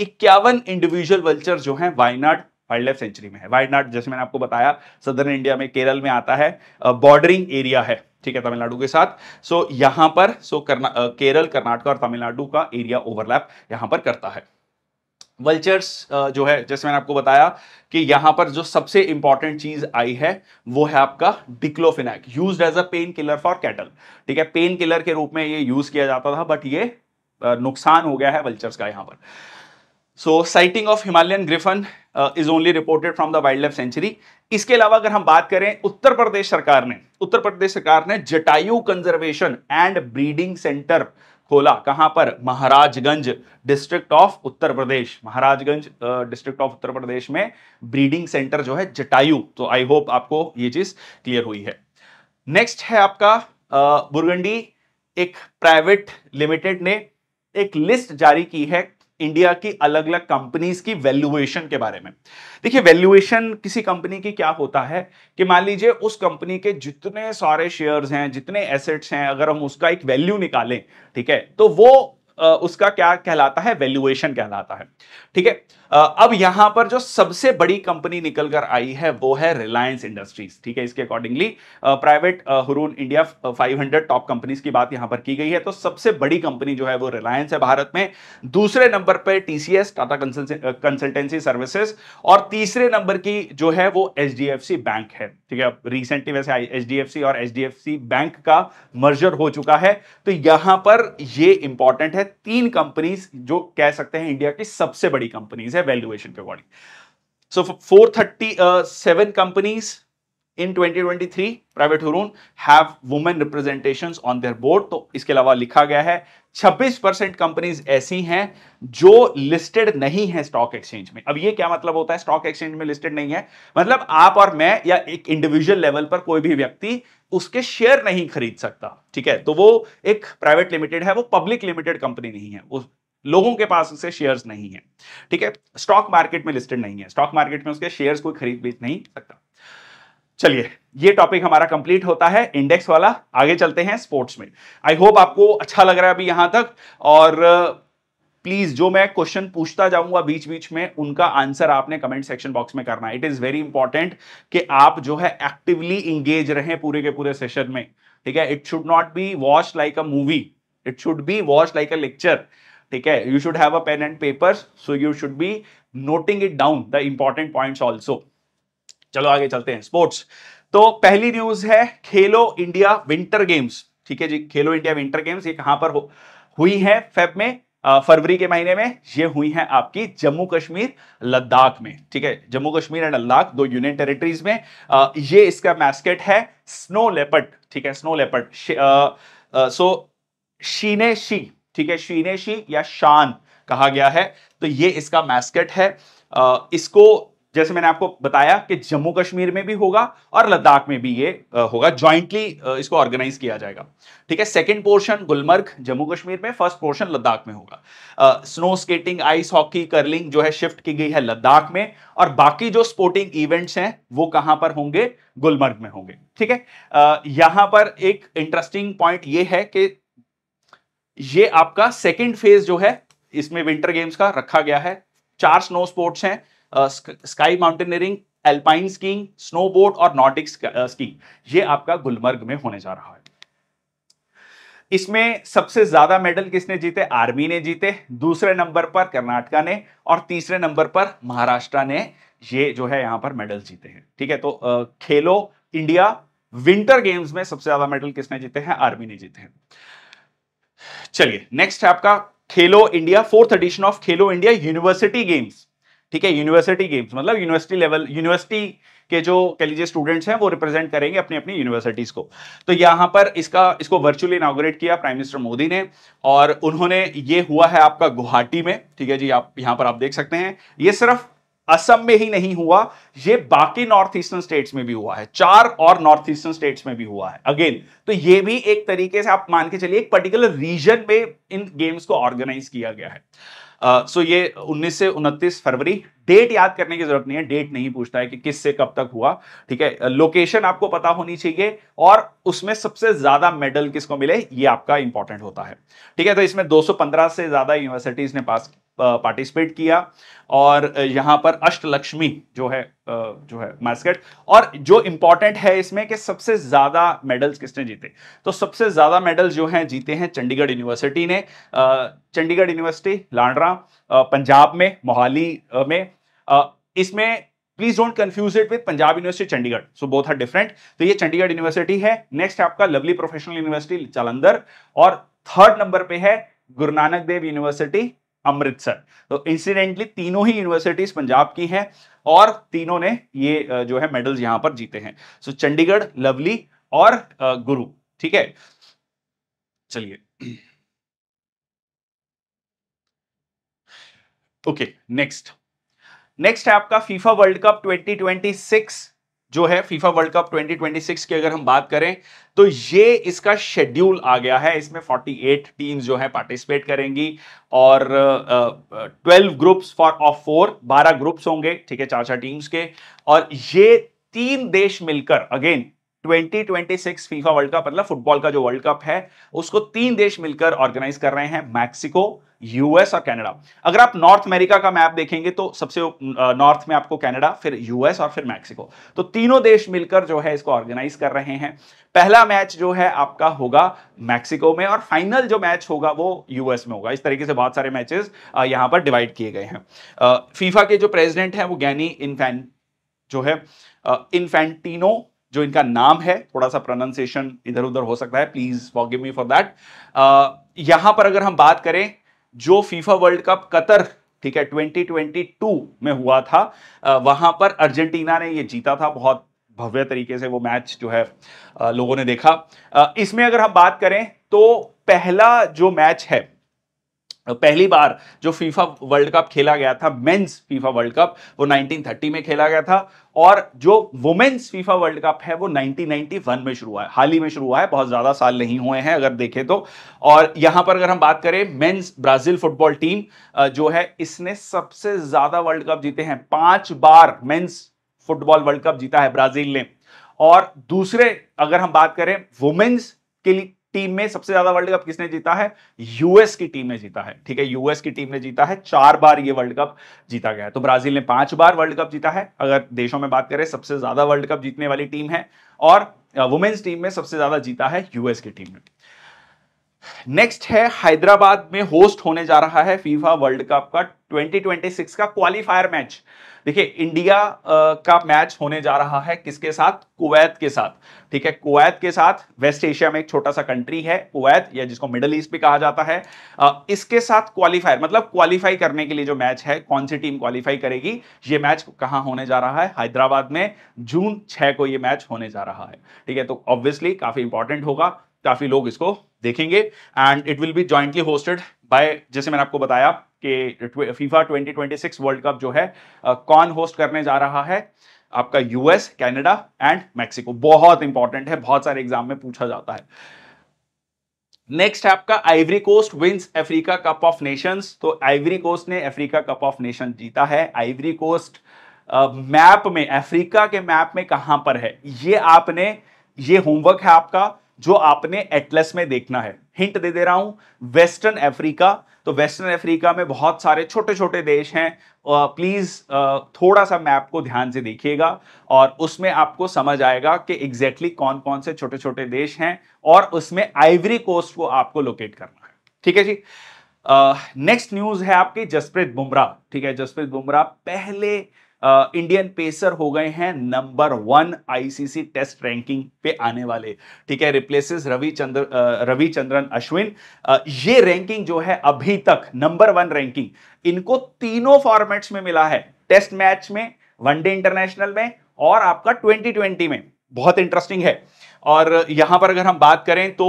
इक्यावन इंडिविजुअल वल्चर जो हैं वायनाड वाइल्ड लाइफ सेंचुरी में है वाइल्ड नाट जैसे मैंने आपको बताया सदर्न इंडिया में केरल में आता है बॉर्डरिंग एरिया है ठीक है तमिलनाडु के साथ सो so, यहां पर सो so, करना uh, केरल कर्नाटक और तमिलनाडु का एरिया ओवरलैप यहां पर करता है वल्चर्स जो है जैसे मैंने आपको बताया कि यहाँ पर जो सबसे इंपॉर्टेंट चीज आई है वो है आपका diclofenac use as a pain killer for cattle ठीक है पेन किलर के रूप में ये यूज किया जाता था बट ये नुकसान हो गया है वल्चर्स का यहाँ पर so sighting of Himalayan griffon is only reported from the wild life sanctuary इसके अलावा अगर हम बात करें उत्तर प्रदेश सरकार ने उत्तर प्रदेश सरकार ने Jatayu conservation and breeding centre खोला कहां पर Maharajganj district of Uttar Pradesh Maharajganj district uh, of Uttar Pradesh में ब्रीडिंग सेंटर जो है जटायु तो आई होप आपको ये चीज क्लियर हुई है नेक्स्ट है आपका uh, बुरगंडी एक प्राइवेट लिमिटेड ने एक लिस्ट जारी की है इंडिया की अलग अलग कंपनीज की वैल्यूएशन के बारे में देखिए वैल्यूएशन किसी कंपनी की क्या होता है कि मान लीजिए उस कंपनी के जितने सारे शेयर्स हैं जितने एसेट्स हैं अगर हम उसका एक वैल्यू निकालें ठीक है तो वो उसका क्या कहलाता है वैल्यूएशन कहलाता है ठीक है अब यहां पर जो सबसे बड़ी कंपनी निकल कर आई है वो है रिलायंस इंडस्ट्रीज ठीक है इसके accordingly private Hurun India 500 top companies की बात यहां पर की गई है तो सबसे बड़ी कंपनी जो है वो रिलायंस है भारत में दूसरे नंबर पर टीसीएस टाटा कंसल्टेंसी सर्विसेज और तीसरे नंबर की जो है वो एच बैंक है ठीक है रिसेंटली वैसे एच और एच बैंक का मर्जर हो चुका है तो यहां पर ये इंपॉर्टेंट है तीन कंपनीज जो कह सकते हैं इंडिया की सबसे बड़ी कंपनीज है है वैल्यूएशन के according so four thirty seven companies in 2023 private Hurun have women representations on their board तो इसके अलावा लिखा गया है 26 परसेंट कंपनीज ऐसी हैं जो लिस्टेड नहीं है स्टॉक एक्सचेंज में अब ये क्या मतलब होता है स्टॉक एक्सचेंज में लिस्टेड नहीं है मतलब आप और मैं या एक इंडिविजुअल लेवल पर कोई भी व्यक्ति उसके शेयर नहीं खरीद सकता ठीक है तो वो एक प्राइवेट लिमिटेड है वो पब्लिक लिमिटेड कंपनी नहीं है वो लोगों के पास उससे शेयर्स नहीं है ठीक है स्टॉक मार्केट में लिस्टेड नहीं है स्टॉक मार्केट में उसके शेयर्स कोई खरीद बेच नहीं सकता चलिए ये टॉपिक हमारा कंप्लीट होता है इंडेक्स वाला आगे चलते हैं स्पोर्ट्स में आई होप आपको अच्छा लग रहा है अभी यहां तक और प्लीज जो मैं क्वेश्चन पूछता जाऊंगा बीच बीच में उनका आंसर आपने कमेंट सेक्शन बॉक्स में करना इट इज वेरी इंपॉर्टेंट कि आप जो है एक्टिवली इंगेज रहें पूरे के पूरे सेशन में ठीक है it should not be watch like a movie it should be watch like a lecture ठीक है you should have a pen and paper so you should be noting it down the important points also चलो आगे चलते हैं स्पोर्ट्स तो पहली न्यूज है खेलो इंडिया विंटर गेम्स ठीक है जी खेलो इंडिया विंटर गेम्स ये कहां पर हो, हुई है फेब में फरवरी के महीने में ये हुई है आपकी जम्मू कश्मीर लद्दाख में ठीक है जम्मू कश्मीर एंड लद्दाख दो यूनियन टेरिटरीज में आ, ये इसका मैस्केट है स्नो लेपर्ड ठीक है स्नो लेपर्ड सो शीने शी ठीक है शीनेशी या शान कहा गया है तो ये इसका मैस्कट है इसको जैसे मैंने आपको बताया कि जम्मू कश्मीर में भी होगा और लद्दाख में भी ये होगा ज्वाइंटली इसको ऑर्गेनाइज किया जाएगा ठीक है सेकंड पोर्शन गुलमर्ग जम्मू कश्मीर में फर्स्ट पोर्शन लद्दाख में होगा snow skating ice hockey curling जो है शिफ्ट की गई है लद्दाख में और बाकी जो स्पोर्टिंग इवेंट्स हैं वो कहां पर होंगे गुलमर्ग में होंगे ठीक है यहां पर एक इंटरेस्टिंग पॉइंट ये है कि ये आपका सेकेंड फेज जो है इसमें विंटर गेम्स का रखा गया है चार स्नो स्पोर्ट्स हैं ski mountaineering alpine skiing snowboard और नॉर्डिक स्कीइंग ये आपका गुलमर्ग में होने जा रहा है इसमें सबसे ज्यादा मेडल किसने जीते आर्मी ने जीते दूसरे नंबर पर कर्नाटका ने और तीसरे नंबर पर महाराष्ट्र ने ये जो है यहां पर मेडल जीते हैं ठीक है तो खेलो इंडिया विंटर गेम्स में सबसे ज्यादा मेडल किसने जीते हैं आर्मी ने जीते हैं चलिए नेक्स्ट है आपका Khelo India fourth edition of Khelo India university games ठीक है यूनिवर्सिटी गेम्स मतलब यूनिवर्सिटी लेवल यूनिवर्सिटी के जो कह लीजिए स्टूडेंट्स हैं वो रिप्रेजेंट करेंगे अपनी अपनी यूनिवर्सिटीज को तो यहां पर इसका इसको वर्चुअली इनाग्रेट किया प्राइम मिनिस्टर मोदी ने और उन्होंने ये हुआ है आपका गुवाहाटी में ठीक है जी आप यहां पर आप देख सकते हैं ये सिर्फ असम में ही नहीं हुआ ये बाकी नॉर्थ ईस्टर्न स्टेट्स में भी हुआ है चार और नॉर्थ ईस्टर्न स्टेट्स में भी हुआ है अगेन तो ये भी एक तरीके से आप मान के चलिए एक पर्टिकुलर रीजन में इन गेम्स को ऑर्गेनाइज किया गया है सो uh, so ये उन्नीस से उनतीस फरवरी डेट याद करने की जरूरत नहीं है डेट नहीं पूछता है कि किस से कब तक हुआ ठीक है लोकेशन आपको पता होनी चाहिए और उसमें सबसे ज्यादा मेडल किसको मिले ये आपका इंपॉर्टेंट होता है ठीक है तो इसमें 215 से ज्यादा यूनिवर्सिटीज ने पास पार्टिसिपेट किया और यहां पर अष्टलक्ष्मी जो है जो है मैस्केट और जो इंपॉर्टेंट है इसमें कि सबसे ज़्यादा मेडल्स किसने जीते तो सबसे ज़्यादा मेडल्स जो हैं जीते हैं चंडीगढ़ यूनिवर्सिटी ने चंडीगढ़ यूनिवर्सिटी लांड्रा पंजाब में मोहाली में इसमें please don't confuse it with Punjab university Chandigarh so both are different तो ये चंडीगढ़ यूनिवर्सिटी है नेक्स्ट आपका लवली प्रोफेशनल यूनिवर्सिटी जालंधर और थर्ड नंबर पे है गुरु नानक देव यूनिवर्सिटी अमृतसर तो इंसिडेंटली तीनों ही यूनिवर्सिटीज पंजाब की हैं और तीनों ने ये जो है मेडल्स यहां पर जीते हैं सो चंडीगढ़ लवली और गुरु ठीक है चलिए ओके नेक्स्ट नेक्स्ट है आपका फीफा वर्ल्ड कप 2026 जो है फीफा वर्ल्ड कप 2026 की अगर हम बात करें तो ये इसका शेड्यूल आ गया है इसमें 48 टीम्स जो है पार्टिसिपेट करेंगी और twelve groups for of four बारह ग्रुप्स होंगे ठीक है चार चार टीम्स के और ये तीन देश मिलकर अगेन 2026 फीफा वर्ल्ड कप मतलब फुटबॉल का जो वर्ल्ड कप है उसको तीन देश मिलकर ऑर्गेनाइज कर रहे हैं मैक्सिको यूएस और कनाडा अगर आप नॉर्थ अमेरिका का मैप देखेंगे तो सबसे नॉर्थ में आपको कनाडा फिर यूएस और फिर मैक्सिको तो तीनों देश मिलकर जो है इसको ऑर्गेनाइज कर रहे हैं पहला मैच जो है आपका होगा मैक्सिको में और फाइनल जो मैच होगा वो यूएस में होगा इस तरीके से बहुत सारे मैचेस यहां पर डिवाइड किए गए हैं फीफा के जो प्रेसिडेंट हैं वो गैनी इनफैन जो है इनफेंटिनो जो इनका नाम है थोड़ा सा प्रोनाउंसिएशन इधर उधर हो सकता है please give me for that यहां पर अगर हम बात करें जो फीफा वर्ल्ड कप कतर ठीक है 2022 में हुआ था वहां पर अर्जेंटीना ने ये जीता था बहुत भव्य तरीके से वो मैच जो है लोगों ने देखा इसमें अगर हम बात करें तो पहला जो मैच है पहली बार जो फीफा वर्ल्ड कप खेला गया था मेंस फीफा वर्ल्ड कप वो 1930 में खेला गया था और जो वुमेन्स फीफा वर्ल्ड कप है वो 1991 में शुरू हुआ है हाल ही में शुरू हुआ है बहुत ज़्यादा साल नहीं हुए हैं अगर देखें तो और यहां पर अगर हम बात करें मेंस ब्राज़ील फुटबॉल टीम जो है इसने सबसे ज़्यादा वर्ल्ड कप जीते हैं पांच बार मेन्स फुटबॉल वर्ल्ड कप जीता है ब्राज़ील ने और दूसरे अगर हम बात करें वुमेन्स के लिए टीम में सबसे ज्यादा वर्ल्ड कप किसने जीता है यूएस की टीम ने जीता है ठीक है यूएस की टीम ने जीता है चार बार ये वर्ल्ड कप जीता गया है तो ब्राजील ने पांच बार वर्ल्ड कप जीता है अगर देशों में बात करें सबसे ज्यादा वर्ल्ड कप जीतने वाली टीम है और वुमेन्स टीम में सबसे ज्यादा जीता है यूएस की टीम ने नेक्स्ट है हैदराबाद में होस्ट होने जा रहा है फीफा वर्ल्ड कप का 2026 का क्वालिफायर मैच देखिए इंडिया का मैच होने जा रहा है किसके साथ कुवैत के साथ ठीक है कुवैत के साथ वेस्ट एशिया में एक छोटा सा कंट्री है कुवैत या जिसको मिडल ईस्ट भी कहा जाता है इसके साथ क्वालिफायर मतलब क्वालिफाई करने के लिए जो मैच है कौन सी टीम क्वालिफाई करेगी ये मैच कहाँ होने जा रहा है हैदराबाद में जून छह को ये मैच होने जा रहा है ठीक है तो ऑब्वियसली काफ़ी इंपॉर्टेंट होगा काफ़ी लोग इसको देखेंगे and it will be jointly hosted by जैसे मैंने आपको बताया कि फीफा 2026 वर्ल्ड कप जो है आ, कौन होस्ट करने जा रहा है आपका यूएस कनाडा एंड मैक्सिको बहुत इंपॉर्टेंट है बहुत सारे एग्जाम में पूछा जाता है नेक्स्ट है आपका Ivory Coast wins Africa Cup of Nations तो आइवरी कोस्ट ने अफ्रीका कप ऑफ नेशन जीता है आइवरी कोस्ट मैप में अफ्रीका के मैप में कहां पर है ये आपने ये होमवर्क है आपका जो आपने एटलस में देखना है हिंट दे दे रहा हूं वेस्टर्न अफ्रीका तो वेस्टर्न अफ्रीका में बहुत सारे छोटे छोटे देश हैं प्लीज़ थोड़ा सा मैप को ध्यान से देखिएगा और उसमें आपको समझ आएगा कि एग्जैक्टली exactly कौन कौन से छोटे छोटे देश हैं और उसमें आइवरी कोस्ट को आपको लोकेट करना है ठीक है जी नेक्स्ट uh, न्यूज़ है आपकी जसप्रीत बुमराह ठीक है जसप्रीत बुमराह पहले इंडियन पेसर हो गए हैं number one ICC test ranking पे आने वाले ठीक है रिप्लेसेस रविचंद्र रविचंद्रन अश्विन ये रैंकिंग जो है अभी तक नंबर वन रैंकिंग इनको तीनों फॉर्मेट्स में मिला है टेस्ट मैच में वनडे इंटरनेशनल में और आपका 2020 में बहुत इंटरेस्टिंग है और यहां पर अगर हम बात करें तो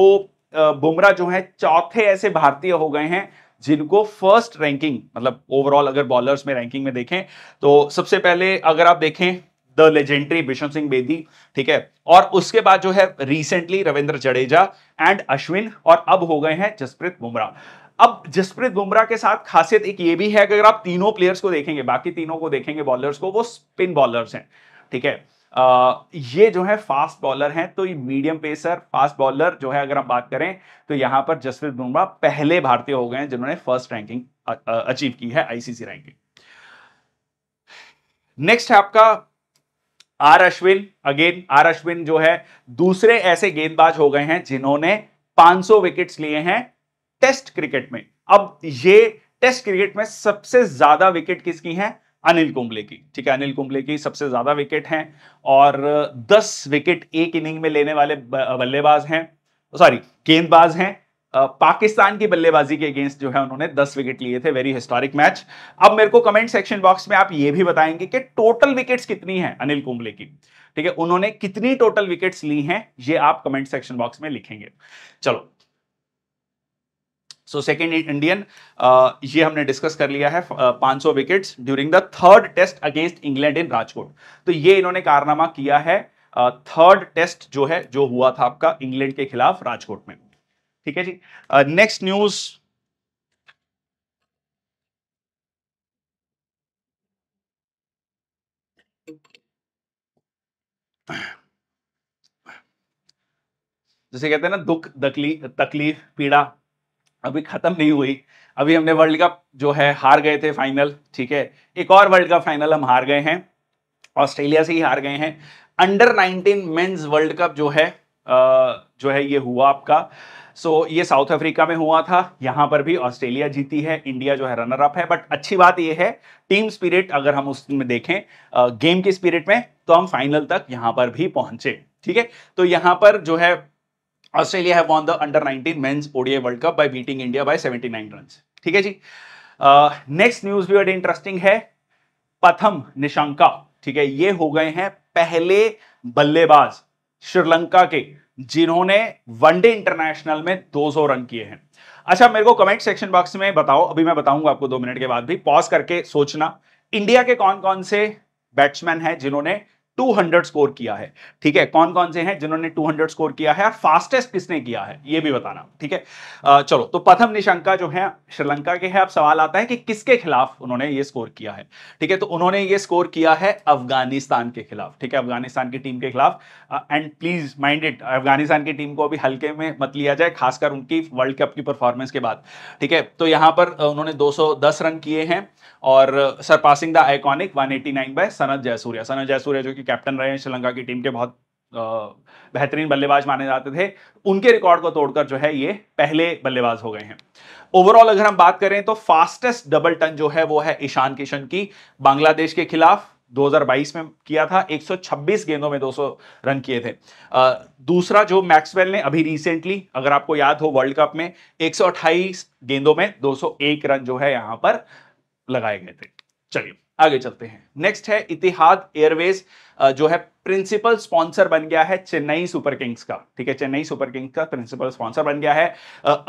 बुमराह जो है चौथे ऐसे भारतीय हो गए हैं जिनको फर्स्ट रैंकिंग मतलब ओवरऑल अगर बॉलर्स में रैंकिंग में देखें तो सबसे पहले अगर आप देखें द लेजेंडरी बिशन सिंह बेदी ठीक है और उसके बाद जो है रिसेंटली रविंद्र जडेजा एंड अश्विन और अब हो गए हैं जसप्रीत बुमराह अब जसप्रीत बुमराह के साथ खासियत एक ये भी है कि अगर आप तीनों प्लेयर्स को देखेंगे बाकी तीनों को देखेंगे बॉलर्स को वो स्पिन बॉलर्स हैं ठीक है ये जो है फास्ट बॉलर हैं तो ये मीडियम पेसर फास्ट बॉलर जो है अगर हम बात करें तो यहां पर जसप्रीत बुमराह पहले भारतीय हो गए हैं जिन्होंने फर्स्ट रैंकिंग अचीव की है आईसीसी रैंकिंग नेक्स्ट है आपका R Ashwin again R Ashwin जो है दूसरे ऐसे गेंदबाज हो गए हैं जिन्होंने 500 विकेट्स लिए हैं टेस्ट क्रिकेट में अब ये टेस्ट क्रिकेट में सबसे ज्यादा विकेट किसकी हैं अनिल कुंबले की ठीक है अनिल कुंबले की सबसे ज्यादा विकेट हैं और 10 विकेट एक इनिंग में लेने वाले बल्लेबाज हैं सॉरी गेंदबाज हैं पाकिस्तान की बल्लेबाजी के अगेंस्ट जो है उन्होंने 10 विकेट लिए थे वेरी हिस्टोरिक मैच अब मेरे को कमेंट सेक्शन बॉक्स में आप ये भी बताएंगे कि टोटल विकेट्स कितनी है अनिल कुंबले की ठीक है उन्होंने कितनी टोटल विकेट्स ली हैं ये आप कमेंट सेक्शन बॉक्स में लिखेंगे चलो सो सेकेंड इंडियन ये हमने डिस्कस कर लिया है uh, पांच सौ wicket during the third test against England in Rajkot तो ये इन्होंने कारनामा किया है थर्ड uh, टेस्ट जो है जो हुआ था आपका इंग्लैंड के खिलाफ राजकोट में ठीक है जी नेक्स्ट uh, न्यूज जैसे कहते हैं ना दुख तकलीफ तकलीफ पीड़ा अभी खत्म नहीं हुई अभी हमने वर्ल्ड कप जो है हार गए थे फाइनल ठीक है एक और वर्ल्ड कप फाइनल हम हार गए हैं ऑस्ट्रेलिया से ही हार गए हैं अंडर 19 मेंस वर्ल्ड कप जो है जो है ये हुआ आपका सो so, ये साउथ अफ्रीका में हुआ था यहाँ पर भी ऑस्ट्रेलिया जीती है इंडिया जो है रनर अप है बट अच्छी बात ये है टीम स्पिरिट अगर हम उसमें देखें गेम की स्पिरिट में तो हम फाइनल तक यहाँ पर भी पहुंचे ठीक है तो यहाँ पर जो है Australia have won the under 19 men's ODI world cup by beating India by 79 run ठीक है जी नेक्स्ट न्यूज भी बड़ी इंटरेस्टिंग है प्रथम निशंका ठीक है ये हो गए हैं पहले बल्लेबाज श्रीलंका के जिन्होंने वनडे इंटरनेशनल में 200 रन किए हैं अच्छा मेरे को कमेंट सेक्शन बॉक्स में बताओ अभी मैं बताऊंगा आपको दो मिनट के बाद भी पॉज करके सोचना इंडिया के कौन कौन से बैट्समैन हैं जिन्होंने 200 स्कोर किया है ठीक है कौन कौन से हैं जिन्होंने 200 स्कोर किया है और फास्टेस्ट किसने किया है ये भी बताना ठीक है चलो तो प्रथम निशंका जो है श्रीलंका के हैं अब सवाल आता है कि किसके खिलाफ उन्होंने ये स्कोर किया है ठीक है तो उन्होंने ये स्कोर किया है अफगानिस्तान के खिलाफ ठीक है अफगानिस्तान की टीम के खिलाफ and please mind it Afghanistan की टीम को अभी हल्के में मत लिया जाए खासकर उनकी वर्ल्ड कप की परफॉर्मेंस के बाद ठीक है तो यहां पर उन्होंने दो रन किए हैं और surpassing the iconic one eighty nine by Sanath Jayasuriya Sanath Jayasuriya जो कि क्योंकि कैप्टन रहे हैं श्रीलंका की टीम के बहुत बेहतरीन बल्लेबाज माने जाते थे उनके रिकॉर्ड को तोड़कर जो है ये पहले बल्लेबाज हो गए हैं ओवरऑल अगर हम बात करें तो फास्टेस्ट डबल टन जो है वो है ईशान किशन की बांग्लादेश के खिलाफ 2022 में किया था 126 गेंदों में 200 रन किए थे आ, दूसरा जो मैक्सवेल ने अभी रिसेंटली अगर आपको याद हो वर्ल्ड कप में 128 गेंदों में 201 रन जो है यहां पर लगाए गए थे चलिए आगे चलते हैं नेक्स्ट है इतिहाद एयरवेज जो है प्रिंसिपल स्पॉन्सर बन गया है चेन्नई सुपर किंग्स का ठीक है चेन्नई सुपर किंग्स का प्रिंसिपल स्पॉन्सर बन गया है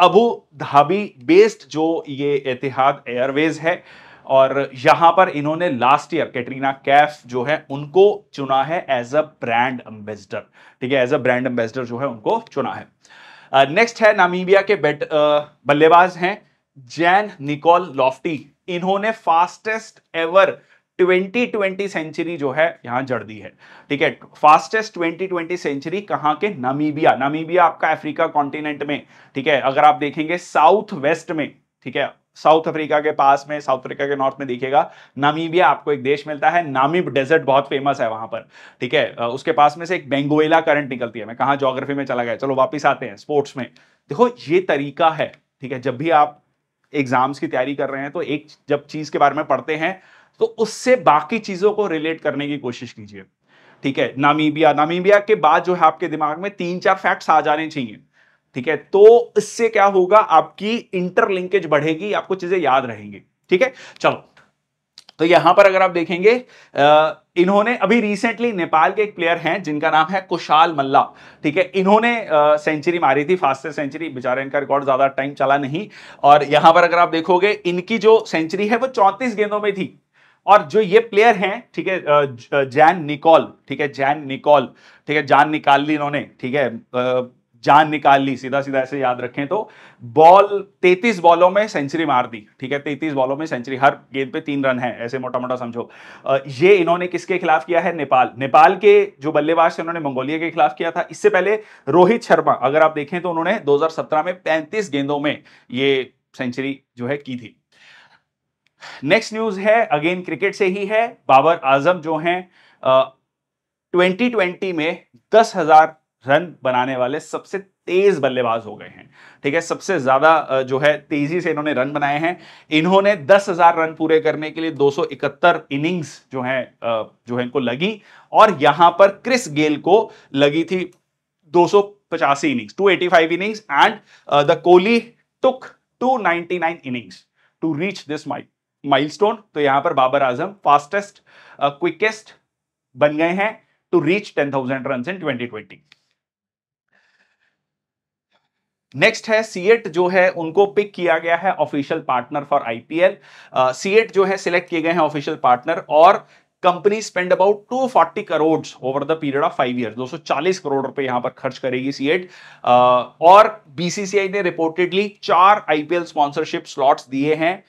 अबू धाबी बेस्ड जो ये इतिहाद एयरवेज है और यहां पर इन्होंने लास्ट ईयर कैटरीना कैफ जो है उनको चुना है एज अ ब्रांड एम्बेसडर ठीक है एज अ ब्रांड एम्बेसडर जो है उनको चुना है नेक्स्ट uh, है नामीबिया के बेट uh, बल्लेबाज हैं जैन निकोल लॉफ्टी इन्होंने फास्टेस्ट एवर 2020 सेंचुरी जो है यहां जड़ दी है ठीक है फास्टेस्ट 2020 सेंचुरी कहां के नामीबिया नामीबिया आपका अफ्रीका कॉन्टिनेंट में ठीक है अगर आप देखेंगे साउथ वेस्ट में ठीक है साउथ अफ्रीका के पास में साउथ अफ्रीका के नॉर्थ में देखिएगा नामीबिया आपको एक देश मिलता है नामिब डेजर्ट बहुत फेमस है वहां पर ठीक है उसके पास में से एक बेंगोएला करंट निकलती है मैं कहा ज्योग्राफी में चला गया चलो वापिस आते हैं स्पोर्ट्स में देखो ये तरीका है ठीक है जब भी आप एग्जाम्स की तैयारी कर रहे हैं तो एक जब चीज के बारे में पढ़ते हैं तो उससे बाकी चीजों को रिलेट करने की कोशिश कीजिए ठीक है नामीबिया नामीबिया के बाद जो है आपके दिमाग में तीन चार फैक्ट्स आ जाने चाहिए ठीक है तो इससे क्या होगा आपकी इंटरलिंकेज बढ़ेगी आपको चीजें याद रहेंगी ठीक है चलो तो यहां पर अगर आप देखेंगे इन्होंने अभी रिसेंटली नेपाल के एक प्लेयर हैं जिनका नाम है कुशाल मल्ला ठीक है इन्होंने सेंचुरी मारी थी फास्टेस्ट सेंचुरी बेचारे इनका रिकॉर्ड ज्यादा टाइम चला नहीं और यहां पर अगर आप देखोगे इनकी जो सेंचुरी है वो चौंतीस गेंदों में थी और जो ये प्लेयर हैं ठीक है जैन निकॉल ठीक है जैन निकॉल ठीक है जान निकाल ली इन्होंने ठीक है जान निकाल ली सीधा सीधा ऐसे याद रखें तो बॉल तैतीस बॉलों में सेंचुरी मार दी ठीक है तैतीस बॉलों में सेंचुरी हर गेंद पे तीन रन है ऐसे मोटा मोटा समझो ये इन्होंने किसके खिलाफ किया है नेपाल नेपाल के जो बल्लेबाज थे उन्होंने मंगोलिया के खिलाफ किया था इससे पहले रोहित शर्मा अगर आप देखें तो उन्होंने दो में पैंतीस गेंदों में ये सेंचुरी जो है की थी नेक्स्ट न्यूज है अगेन क्रिकेट से ही है बाबर आजम जो है ट्वेंटी में दस हजार रन बनाने वाले सबसे तेज बल्लेबाज हो गए हैं ठीक है सबसे ज्यादा जो है तेजी से इन्होंने रन बनाए हैं इन्होंने 10,000 रन पूरे करने के लिए 271 इनिंग्स जो है जो है इनको लगी और यहां पर क्रिस गेल को लगी थी दो innings 285 innings and the Kohli took 299 innings to reach this stone तो यहां पर बाबर आजम फास्टेस्ट क्विकेस्ट बन गए हैं to reach ten thousand run in twenty next है सीएट जो है उनको पिक किया गया है official partner for IPL CEAT जो है सिलेक्ट किए गए हैं ऑफिशियल पार्टनर और company spend about 240 crore over the period of five year 240 crore रुपए यहां पर खर्च करेगी सीएट uh, और बीसीसीआई ने रिपोर्टेडली चार आईपीएल स्पॉन्सरशिप स्लॉट दिए हैं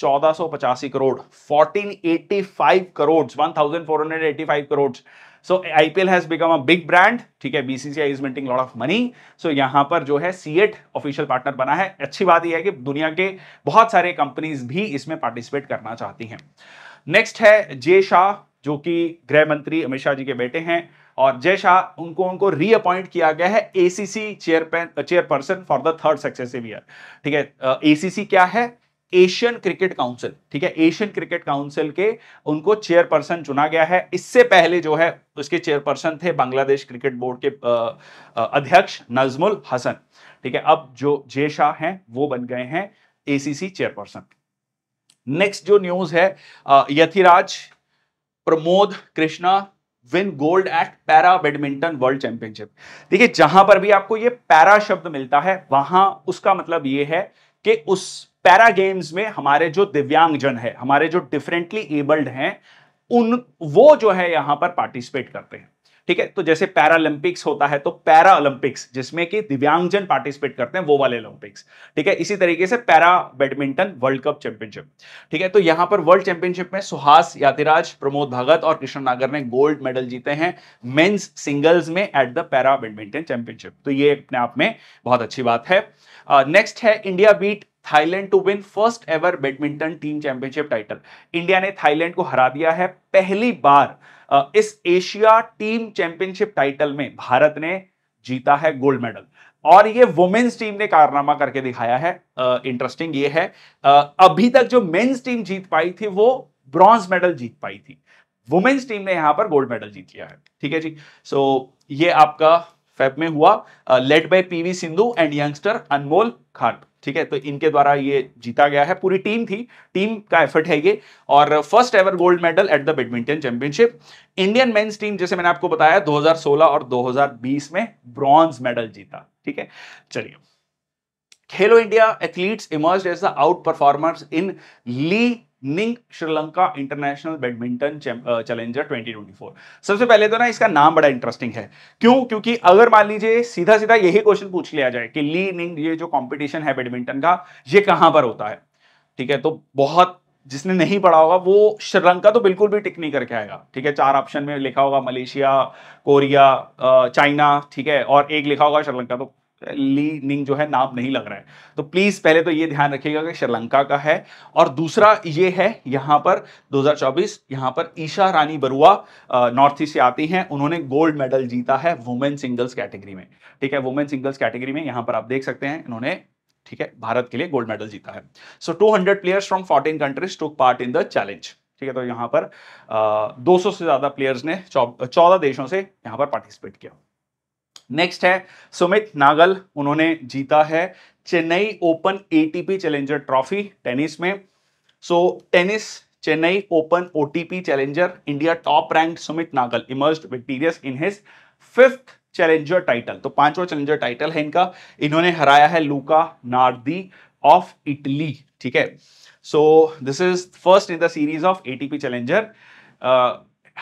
चौदह crore 1485 crore 1485 crore so IPL has become a big brand ठीक है BCCI is making lot of money so यहां पर जो है सीएट ऑफिशियल पार्टनर बना है अच्छी बात यह है कि दुनिया के बहुत सारे कंपनीज भी इसमें पार्टिसिपेट करना चाहती हैं नेक्स्ट है जय शाह जो कि गृह मंत्री अमित शाह जी के बेटे हैं और जय शाह उनको उनको रीअपॉइंट किया गया है एसीसी चेयरपैन chairperson for the third successive year ठीक है एसीसी क्या है एशियन क्रिकेट काउंसिल ठीक है एशियन क्रिकेट काउंसिल के उनको चेयरपर्सन चुना गया है इससे पहले जो है उसके चेयरपर्सन थे बांग्लादेश क्रिकेट बोर्ड के अध्यक्ष नजमुल हसन ठीक है अब जो जे शाह हैं वो बन गए हैं एसीसी चेयरपर्सन नेक्स्ट जो न्यूज है Yathiraj Pramod Krishna win gold at para badminton world championship देखिए जहां पर भी आपको ये पैरा शब्द मिलता है वहां उसका मतलब ये है कि उस पैरा गेम्स में हमारे जो दिव्यांगजन है हमारे जो डिफरेंटली एबल्ड हैं उन वो जो है यहां पर पार्टिसिपेट करते हैं ठीक है तो जैसे पैरालंपिक्स होता है तो पैरा ओलंपिक्स जिसमें कि दिव्यांगजन पार्टिसिपेट करते हैं वो वाले ओलंपिक्स ठीक है इसी तरीके से para badminton world cup championship ठीक है तो यहां पर वर्ल्ड चैंपियनशिप में सुहास यातिराज प्रमोद भगत और कृष्ण नागर ने गोल्ड मेडल जीते हैं मेन्स सिंगल्स में at the para badminton championship तो ये अपने आप में बहुत अच्छी बात है नेक्स्ट uh, है India beat Thailand to win first ever badminton team championship title India ने थाईलैंड को हरा दिया है पहली बार इस एशिया टीम चैंपियनशिप टाइटल में भारत ने जीता है गोल्ड मेडल और ये वुमेन्स टीम ने कारनामा करके दिखाया है इंटरेस्टिंग ये है आ, अभी तक जो मेन्स टीम जीत पाई थी वो ब्रॉन्ज मेडल जीत पाई थी वुमेन्स टीम ने यहां पर गोल्ड मेडल जीत लिया है ठीक है जी सो so, ये आपका फैप में हुआ led by PV Sindhu and youngster Anmol खाट ठीक है तो इनके द्वारा ये जीता गया है पूरी टीम थी टीम का एफर्ट है ये और first ever gold medal at the badminton championship Indian men's team जैसे मैंने आपको बताया 2016 और 2020 में ब्रॉन्ज मेडल जीता ठीक है चलिए Khelo India athletes emerge as the outperformers in Li Ning Sri Lanka international badminton challenger 2024 सबसे पहले तो ना इसका नाम बड़ा इंटरेस्टिंग है क्यों क्योंकि अगर मान लीजिए सीधा सीधा यही क्वेश्चन पूछ लिया जाए कि ली निंग ये जो कंपटीशन है बैडमिंटन का ये कहां पर होता है ठीक है तो बहुत जिसने नहीं पढ़ा होगा वो श्रीलंका तो बिल्कुल भी टिक नहीं करके आएगा ठीक है चार ऑप्शन में लिखा होगा मलेशिया कोरिया चाइना ठीक है और एक लिखा होगा श्रीलंका तो ली निंग जो है नाम नहीं लग रहा है तो प्लीज़ पहले तो ये ध्यान रखिएगा कि श्रीलंका का है और दूसरा ये है यहां पर 2024 यहां पर ईशा रानी बरुआ नॉर्थ ईस्ट से आती हैं उन्होंने गोल्ड मेडल जीता है वुमेन सिंगल्स कैटेगरी में ठीक है वुमेन सिंगल्स कैटेगरी में यहां पर आप देख सकते हैं इन्होंने ठीक है भारत के लिए गोल्ड मेडल जीता है so two hundred players from fourteen countries took part in the challenge ठीक है तो यहां पर आ, 200 से ज़्यादा प्लेयर्स ने चौदह देशों से यहां पर पार्टिसिपेट किया नेक्स्ट है सुमित नागल उन्होंने जीता है Chennai open ATP challenger trophy tennis में so tennis Chennai open ATP challenger India top rank Sumit Nagal emerge victorious in his fifth challenger title तो पांचवा चैलेंजर टाइटल है इनका इन्होंने हराया है लूका नार्दी ऑफ इटली ठीक है so this is first in the series of ATP challenger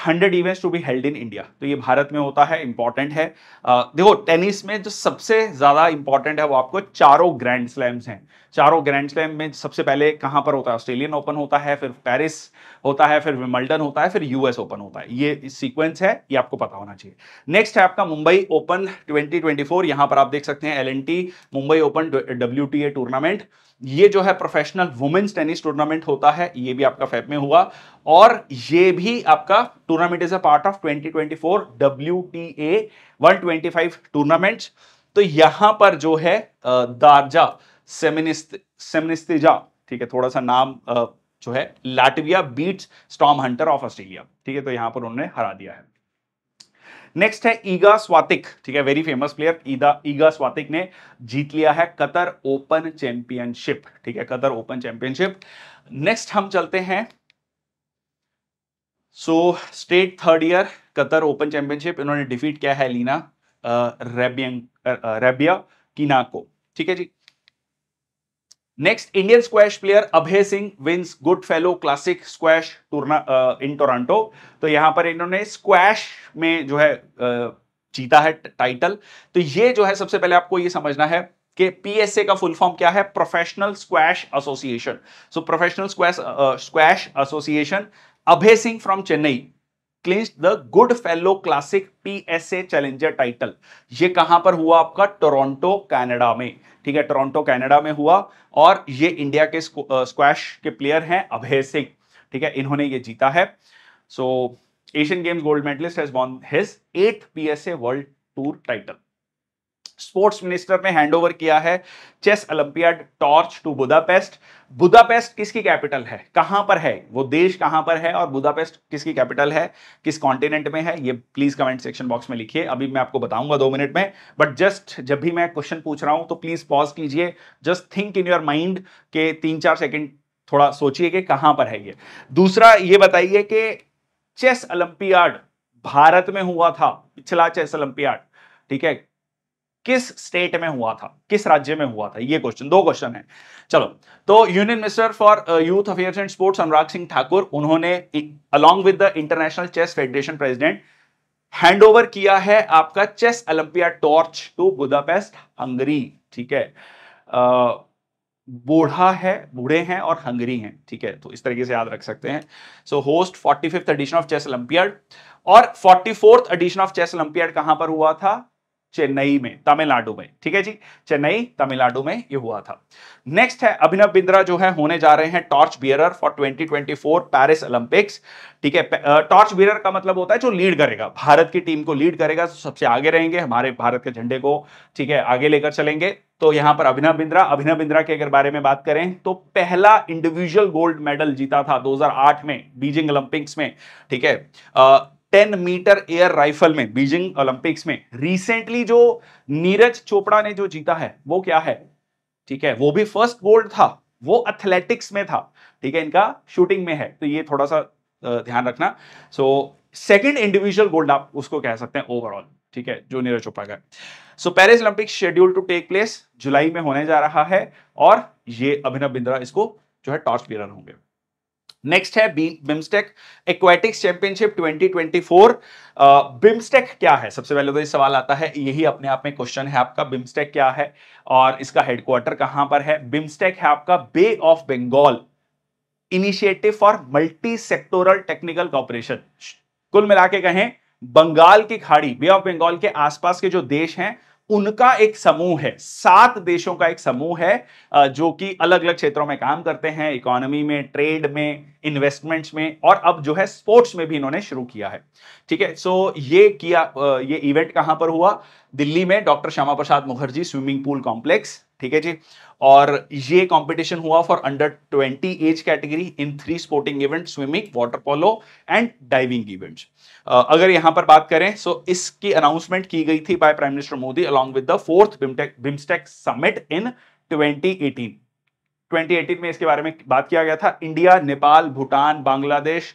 hundred events to be held in India तो ये भारत में होता है इंपॉर्टेंट है आ, देखो टेनिस में जो सबसे ज़्यादा इंपॉर्टेंट है वो आपको चारों ग्रैंड स्लैम्स हैं चारों ग्रैंड स्लैम में सबसे पहले कहाँ पर होता है ऑस्ट्रेलियन ओपन होता है फिर पेरिस होता है फिर विमल्टन होता है फिर यूएस ओपन होता है ये सीक्वेंस है ये आपको पता होना चाहिए नेक्स्ट है आपका मुंबई ओपन 2024 यहां पर आप देख सकते हैं L Mumbai open W tournament ये जो है प्रोफेशनल वुमेन्स टेनिस टूर्नामेंट होता है ये भी आपका फेब में हुआ और ये भी आपका tournament is a part of 2024 twenty four tournament तो यहां पर जो है दारजा सेमिनिस्त सेमिनिस्तिजा ठीक है थोड़ा सा नाम जो है Latvia beats Storm Hunter of Australia ठीक है तो यहां पर उन्होंने हरा दिया है नेक्स्ट है ईगा स्वातिक ठीक है वेरी फेमस प्लेयर ईदा ईगा स्वातिक ने जीत लिया है कतर ओपन चैंपियनशिप ठीक है कतर ओपन चैंपियनशिप नेक्स्ट हम चलते हैं so state third year Qatar open championship इन्होंने डिफीट किया है लीना रेबियंग रेबिया कीना को ठीक है जी next Indian squash player Abhay Singh wins Goodfellow classic squash tournament in Toronto तो यहां पर इन्होंने स्क्वैश में जो है uh, जीता है टाइटल तो ये जो है सबसे पहले आपको ये समझना है कि पीएसए का फुल फॉर्म क्या है professional squash association so professional squash squash association Abhay Singh from Chennai fellow classic P S A challenger title ये कहां पर हुआ आपका टोरंटो कनाडा में ठीक है टोरंटो कनाडा में हुआ और ये इंडिया के स्क्वैश के प्लेयर हैं अभय सिंह ठीक है इन्होंने ये जीता है so Asian games gold medallist has won his eight a world tour title sports minister ने हैंडओवर किया है chess olympiad torch to Budapest Budapest किसकी कैपिटल है कहां पर है वो देश कहां पर है और बुदापेस्ट किसकी कैपिटल है किस कॉन्टिनेंट में है ये प्लीज कमेंट सेक्शन बॉक्स में लिखिए अभी मैं आपको बताऊंगा दो मिनट में बट जस्ट जब भी मैं क्वेश्चन पूछ रहा हूं तो प्लीज पॉज कीजिए just think in your mind के तीन चार सेकेंड थोड़ा सोचिए कि कहां पर है ये दूसरा ये बताइए कि चेस ओलंपियाड भारत में हुआ था पिछला चेस ओलंपियाड ठीक है किस स्टेट में हुआ था किस राज्य में हुआ था ये क्वेश्चन दो क्वेश्चन है चलो तो union minister for youth affairs and sports Anurag Singh Thakur उन्होंने along with the international chess federation president handover किया है आपका chess olympiad torch to Budapest Hungary ठीक है बूढ़ा है बूढ़े हैं और हंगरी हैं ठीक है तो इस तरीके से याद रख सकते हैं so host forty edition of chess olympiad और forty edition of chess olympiad कहां पर हुआ था चेन्नई में तमिलनाडु में ठीक है जी चेन्नई तमिलनाडु में ये हुआ था नेक्स्ट है अभिनव बिंद्रा जो है होने जा रहे हैं torch bearer for 2024 Paris Olympics ठीक है टॉर्च बियरर का मतलब होता है जो लीड करेगा भारत की टीम को लीड करेगा तो सबसे आगे रहेंगे हमारे भारत के झंडे को ठीक है आगे लेकर चलेंगे तो यहां पर अभिनव बिंद्रा अभिनव बिंद्रा के अगर बारे में बात करें तो पहला इंडिविजुअल गोल्ड मेडल जीता था 2008 में बीजिंग ओलंपिक्स में ठीक है 10 मीटर एयर राइफल में बीजिंग ओलंपिक्स में रिसेंटली जो नीरज चोपड़ा ने जो जीता है वो क्या है ठीक है वो भी फर्स्ट गोल्ड था वो एथलेटिक्स में था ठीक है इनका शूटिंग में है तो ये थोड़ा सा ध्यान रखना सो सेकंड इंडिविजुअल गोल्ड आप उसको कह सकते हैं ओवरऑल ठीक है जो नीरज चोपड़ा का so Paris Olympic schedule to take place जुलाई में होने जा रहा है और ये अभिनव बिंद्रा इसको जो है टॉर्च पिलर होंगे नेक्स्ट है बिम्स्टेक एक्वेटिक्स चैंपियनशिप 2024 बिम्स्टेक क्या है सबसे पहले तो ये सवाल आता है यही अपने आप में क्वेश्चन है आपका बिम्स्टेक क्या है और इसका हेडक्वार्टर कहां पर है बिम्स्टेक है आपका bay of Bengal initiative for multi sectoral technical cooperation कुल मिला के कहें बंगाल की खाड़ी बे ऑफ बंगाल के आसपास के जो देश हैं उनका एक समूह है सात देशों का एक समूह है जो कि अलग अलग क्षेत्रों में काम करते हैं इकोनॉमी में ट्रेड में इन्वेस्टमेंट्स में और अब जो है स्पोर्ट्स में भी इन्होंने शुरू किया है ठीक है सो ये किया ये इवेंट कहां पर हुआ दिल्ली में doctor Shyama Prasad Mukherjee swimming pool complex ठीक है जी और ये कंपटीशन हुआ for under 20 age category in three sporting event swimming water polo and diving events अगर यहां पर बात करें सो so इसकी अनाउंसमेंट की गई थी by prime minister Modi along with the fourth BIMSTEC summit in 2018 2018 में इसके बारे में बात किया गया था India Nepal Bhutan Bangladesh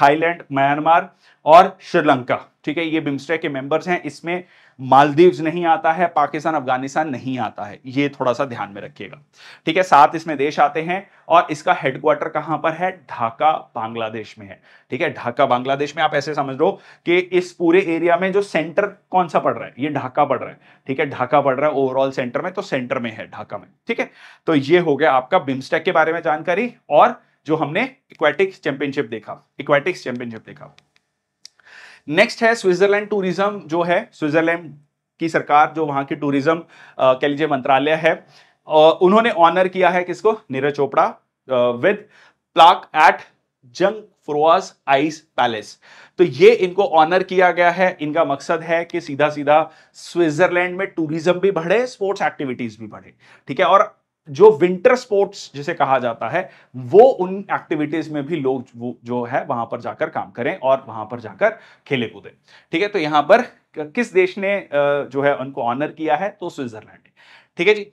Thailand uh, Myanmar और श्रीलंका ठीक है ये बिम्स्टेक के मेंबर्स हैं इसमें मालदीव्स नहीं आता है पाकिस्तान अफगानिस्तान नहीं आता है ये थोड़ा सा ध्यान में रखिएगा ठीक है सात इसमें देश आते हैं और इसका हेडक्वार्टर कहां पर है ढाका बांग्लादेश में है ठीक है ढाका बांग्लादेश में आप ऐसे समझ लो कि इस पूरे एरिया में जो सेंटर कौन सा पड़ रहा है ये ढाका पड़ रहा है ठीक है ढाका पड़ रहा है ओवरऑल सेंटर में तो सेंटर में है ढाका में ठीक है तो ये हो गया आपका बिम्स्टेक के बारे में जानकारी और जो हमने इक्वेटिक्स चैंपियनशिप देखा इक्वेटिक्स चैंपियनशिप देखा नेक्स्ट है स्विट्जरलैंड टूरिज्म जो है स्विट्जरलैंड की सरकार जो वहां की टूरिज्म कह लीजिए मंत्रालय है उन्होंने ऑनर किया है किसको Neeraj Chopra with plaque at Jungfrau ice palace तो ये इनको ऑनर किया गया है इनका मकसद है कि सीधा सीधा स्विट्जरलैंड में टूरिज्म भी बढ़े स्पोर्ट्स एक्टिविटीज भी बढ़े ठीक है और जो विंटर स्पोर्ट्स जिसे कहा जाता है वो उन एक्टिविटीज में भी लोग वो जो है वहां पर जाकर काम करें और वहां पर जाकर खेले कूदे ठीक है तो यहां पर किस देश ने जो है उनको ऑनर किया है तो स्विट्जरलैंड ठीक है जी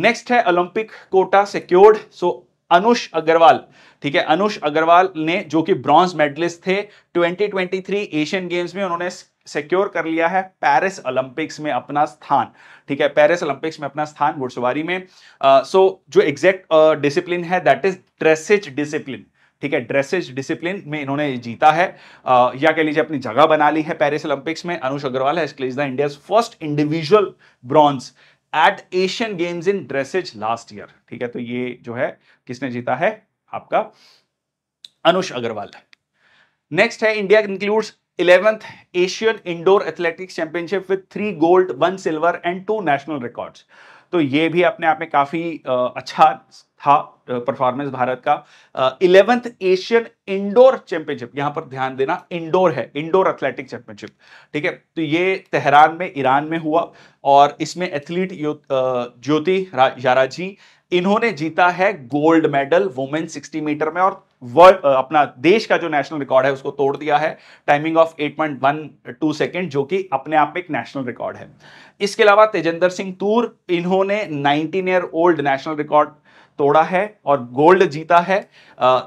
नेक्स्ट है Olympic quota secured so Anush Agarwal ठीक है अनुष अग्रवाल ने जो कि ब्रॉन्ज मेडलिस्ट थे 2023 एशियन गेम्स में उन्होंने सिक्योर कर लिया है पेरिस ओलंपिक्स में अपना स्थान ठीक है पेरिस ओलंपिक्स में अपना स्थान घुड़सवारी में सो uh, so, जो एग्जैक्ट डिसिप्लिन uh, है दैट इज ड्रेसेज डिसिप्लिन ठीक है ड्रेसेज डिसिप्लिन में इन्होंने जीता है आ, या कह लीजिए अपनी जगह बना ली है पेरिस ओलंपिक्स में अनुष अग्रवाल है the India first individual bronze at Asian games in dressage last year ठीक है तो ये जो है किसने जीता है आपका अनुष अग्रवाल नेक्स्ट है India includes eleventh Asian indoor athletics championship with three gold one silver and two national records तो ये भी अपने आप में काफ़ी अच्छा था परफॉर्मेंस भारत का इलेवेंथ एशियन इंडोर चैंपियनशिप यहाँ पर ध्यान देना इंडोर है इंडोर एथलेटिक चैंपियनशिप ठीक है तो ये तेहरान में ईरान में हुआ और इसमें एथलीट ज्योति याराजी इन्होंने जीता है गोल्ड मेडल वुमेन 60 मीटर में और वर्ल्ड uh, अपना देश का जो नेशनल रिकॉर्ड है उसको तोड़ दिया है टाइमिंग ऑफ 8.12 सेकेंड जो कि अपने आप में एक नेशनल रिकॉर्ड है इसके अलावा तेजेंद्र सिंह तूर इन्होंने 19 ईयर ओल्ड नेशनल रिकॉर्ड तोड़ा है और गोल्ड जीता है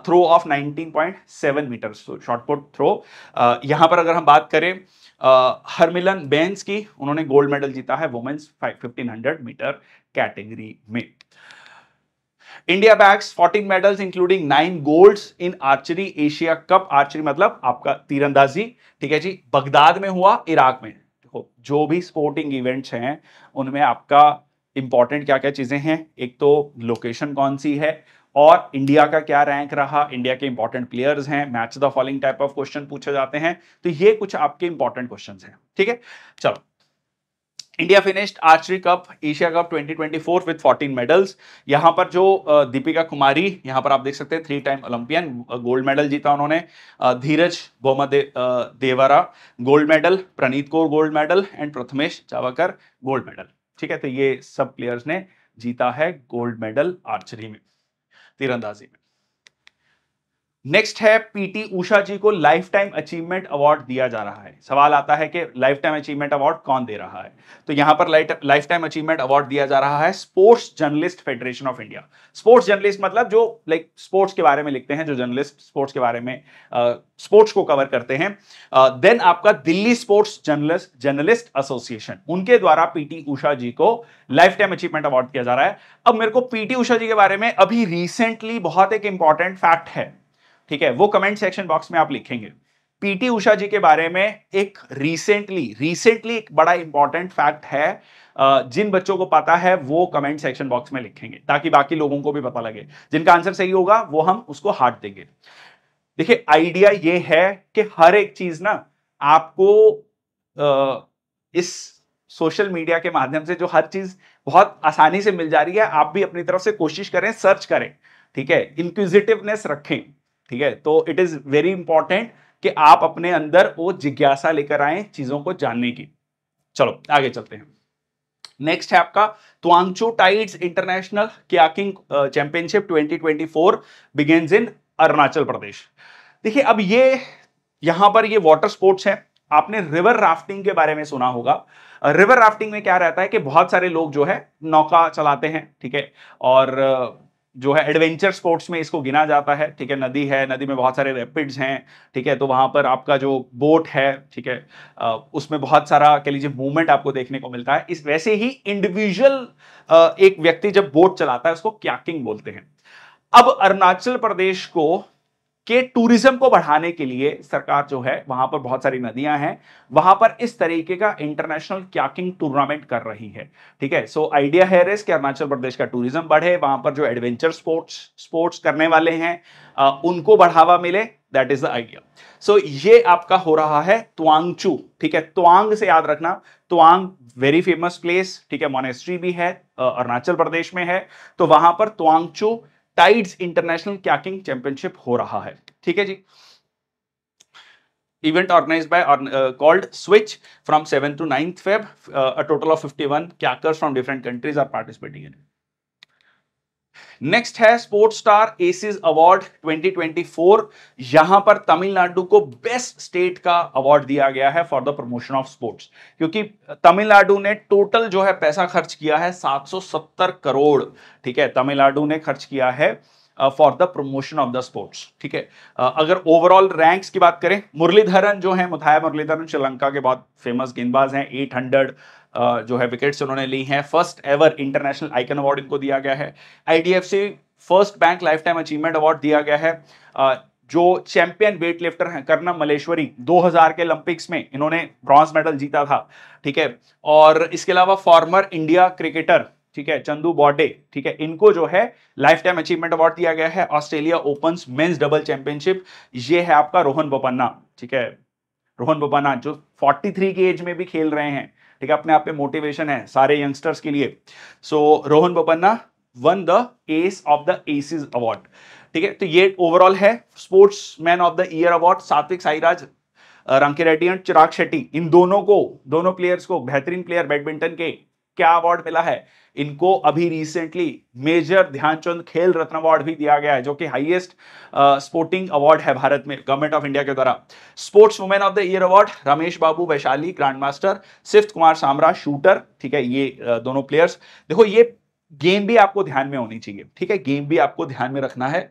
throw of 19.7 metre shot put throw यहां पर अगर हम बात करें uh, हरमिलन बेंस की उन्होंने गोल्ड मेडल जीता है वुमेन्स फिफ्टीन मीटर कैटेगरी में India bags 14 medals including nine golds in archery Asia cup archery मतलब आपका तीरंदाजी ठीक है जी बगदाद में हुआ इराक में देखो जो भी स्पोर्टिंग इवेंट्स हैं उनमें आपका इंपॉर्टेंट क्या क्या चीजें हैं एक तो लोकेशन कौन सी है और इंडिया का क्या रैंक रहा इंडिया के इंपॉर्टेंट प्लेयर्स हैं match the following type of question पूछे जाते हैं तो ये कुछ आपके इंपॉर्टेंट क्वेश्चन हैं ठीक है चलो India finished archery cup Asia cup 2024 with 14 medals यहाँ पर जो दीपिका कुमारी यहाँ पर आप देख सकते हैं three time Olympian gold medal जीता उन्होंने Dhiraj Bommadevara, gold medal Praneet Kaur gold medal and Prathamesh Jawkar gold medal ठीक है तो ये सब प्लेयर्स ने जीता है गोल्ड मेडल आर्चरी में तीरंदाजी में नेक्स्ट है पीटी उषा जी को लाइफ टाइम अचीवमेंट अवार्ड दिया जा रहा है सवाल आता है कि लाइफ टाइम अचीवमेंट अवार्ड कौन दे रहा है तो यहां पर लाइफ टाइम अचीवमेंट अवार्ड दिया जा रहा है sports journalist federation of India sports journalist मतलब जो लाइक स्पोर्ट्स के बारे में लिखते हैं जो जर्नलिस्ट स्पोर्ट्स के बारे में स्पोर्ट्स को कवर करते हैं देन आपका Delhi sports journalist journalist association उनके द्वारा पीटी उषा जी को लाइफ टाइम अचीवमेंट अवार्ड दिया जा रहा है अब मेरे को पीटी उषा जी के बारे में अभी रिसेंटली बहुत एक इंपॉर्टेंट फैक्ट है ठीक है वो कमेंट सेक्शन बॉक्स में आप लिखेंगे पीटी उषा जी के बारे में एक रिसेंटली रिसेंटली एक बड़ा इंपॉर्टेंट फैक्ट है जिन बच्चों को पता है वो कमेंट सेक्शन बॉक्स में लिखेंगे ताकि बाकी लोगों को भी पता लगे जिनका आंसर सही होगा वो हम उसको हार्ट देंगे देखिए आइडिया ये है कि हर एक चीज ना आपको इस सोशल मीडिया के माध्यम से जो हर चीज बहुत आसानी से मिल जा रही है आप भी अपनी तरफ से कोशिश करें सर्च करें ठीक है इंक्विजिटिवनेस रखें ठीक है तो इट इज वेरी इंपॉर्टेंट कि आप अपने अंदर वो जिज्ञासा लेकर आए चीजों को जानने की चलो आगे चलते हैं नेक्स्ट है आपका Tawangchu tides international kayaking championship 2024 begins in Arunachal Pradesh देखिए अब ये यहां पर ये वाटर स्पोर्ट्स है आपने रिवर राफ्टिंग के बारे में सुना होगा रिवर uh, राफ्टिंग में क्या रहता है कि बहुत सारे लोग जो है नौका चलाते हैं ठीक है और uh, जो है एडवेंचर स्पोर्ट्स में इसको गिना जाता है ठीक है नदी है नदी में बहुत सारे रैपिड्स हैं ठीक है तो वहां पर आपका जो बोट है ठीक है उसमें बहुत सारा कह लीजिए मूवमेंट आपको देखने को मिलता है इस वैसे ही इंडिविजुअल एक व्यक्ति जब बोट चलाता है उसको क्याकिंग बोलते हैं अब अरुणाचल प्रदेश को कि टूरिज्म को बढ़ाने के लिए सरकार जो है वहां पर बहुत सारी नदियां हैं वहां पर इस तरीके का इंटरनेशनल क्याकिंग टूर्नामेंट कर रही है ठीक है सो आइडिया है रेस कि अरुणाचल प्रदेश का टूरिज्म बढ़े वहां पर जो एडवेंचर स्पोर्ट्स स्पोर्ट्स करने वाले हैं आ, उनको बढ़ावा मिले that is the idea so ये आपका हो रहा है त्वांगचू ठीक है त्वांग से याद रखना त्वांग वेरी फेमस प्लेस ठीक है मोनेस्ट्री भी है अरुणाचल प्रदेश में है तो वहां पर Tawangchu tides international kayaking championship हो रहा है ठीक है जी event organise by called switch from seven to ninth Feb a total of fifty one kayakers from different countries are participating in it next है स्पोर्ट स्टार एसिस अवार्ड 2024 यहां पर तमिलनाडु को बेस्ट स्टेट का अवार्ड दिया गया है for the promotion of sports क्योंकि तमिलनाडु ने टोटल जो है पैसा खर्च किया है 770 करोड़ ठीक है तमिलनाडु ने खर्च किया है for the promotion of the sports ठीक है अगर ओवरऑल रैंक्स की बात करें मुरलीधरन जो है मुथाया मुरलीधरन श्रीलंका के बहुत फेमस गेंदबाज हैं 800 जो है विकेट्स उन्होंने ली हैं first ever international icon award इनको दिया गया है IDFC first bank life time achievement award दिया गया है जो चैंपियन वेट लिफ्टर हैं कर्णम मलेश्वरी 2000 के ओलंपिक्स में इन्होंने ब्रॉन्ज मेडल जीता था ठीक है और इसके अलावा फॉर्मर इंडिया क्रिकेटर ठीक है चंदू बॉडे ठीक है इनको जो है लाइफ टाइम अचीवमेंट अवार्ड दिया गया है Australia open men's double championship ये है आपका रोहन बोपन्ना ठीक है रोहन बोपन्ना जो 43 की एज में भी खेल रहे हैं ठीक है अपने आप पे मोटिवेशन है सारे यंगस्टर्स के लिए so so, Rohan Bopanna won the ace of the aces award ठीक है तो ये ओवरऑल है sportsman of the year award Satwik Sairaj Rankireddy and Chirag Shetty इन दोनों को दोनों प्लेयर्स को बेहतरीन प्लेयर बैडमिंटन के क्या अवार्ड मिला है इनको अभी रिसेंटली मेजर ध्यानचंद खेल रत्न अवार्ड भी दिया गया है जो कि हाईएस्ट स्पोर्टिंग अवार्ड है भारत में गवर्नमेंट ऑफ इंडिया के द्वारा sports women of the year award Ramesh Babu Vaishali grandmaster Sift Kumar Samra shooter ठीक है ये uh, दोनों प्लेयर्स देखो ये गेम भी आपको ध्यान में होनी चाहिए ठीक है गेम भी आपको ध्यान में रखना है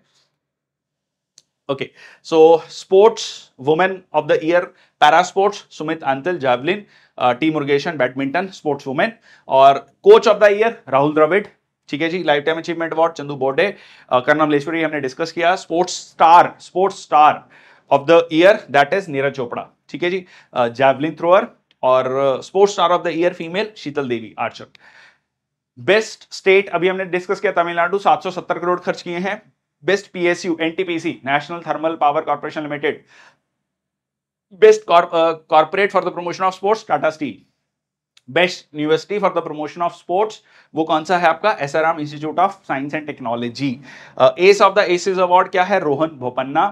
okay so sports women of the year para sports Sumit Antil javelin T Murugesan badminton sports women और coach of the year Rahul Dravid ठीक है जी life time achievement award Chandu Borde Karnam Malleswari हमने डिस्कस किया sports star sports star of the year that is Neeraj Chopra ठीक है जी जैवलिन थ्रोअर और sports star of the year female Sheetal Devi archer best state अभी हमने डिस्कस किया तमिलनाडु 770 करोड़ खर्च किए हैं best PSU NTPC national thermal power corporation limited best corporate for the promotion of sports Tata steel best university for the promotion of sports वो कौन सा है आपका S R M institute of science and technology ace of the aces award क्या है रोहन भोपन्ना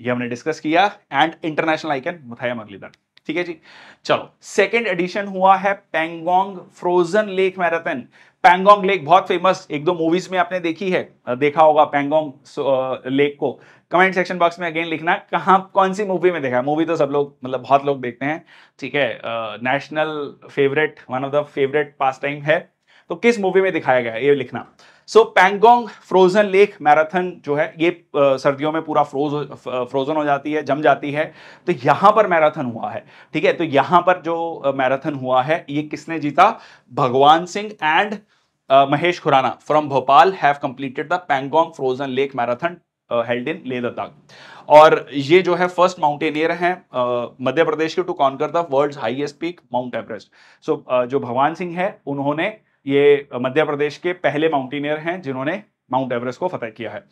ये हमने डिस्कस किया and international icon Muttiah Muralidaran ठीक है जी चलो सेकेंड एडिशन हुआ है Pangong frozen lake marathon Pangong lake बहुत फेमस एक दो मूवीज में आपने देखी है uh, देखा होगा पेंगोंग लेक uh, को कमेंट सेक्शन बॉक्स में अगेन लिखना कहाँ कौन सी मूवी में देखा मूवी तो सब लोग मतलब बहुत लोग देखते हैं ठीक है national favourite one of the favourite pastime है तो किस मूवी में दिखाया गया है ये लिखना so so, Pangong frozen lake marathon जो है ये सर्दियों में पूरा फ्रोज फ्रोजन हो जाती है जम जाती है तो यहां पर मैराथन हुआ है ठीक है तो यहां पर जो मैराथन हुआ है ये किसने जीता Bhagwan Singh and Mahesh Khurana from Bhopal have completed the Pangong frozen lake marathon held in Leh Ladakh और ये जो है फर्स्ट माउंटेनियर हैं मध्य प्रदेश के to conquer the world highest peak mount Everest so जो भगवान सिंह है उन्होंने ये मध्य प्रदेश के पहले माउंटेनियर हैं जिन्होंने माउंट एवरेस्ट को फतेह किया है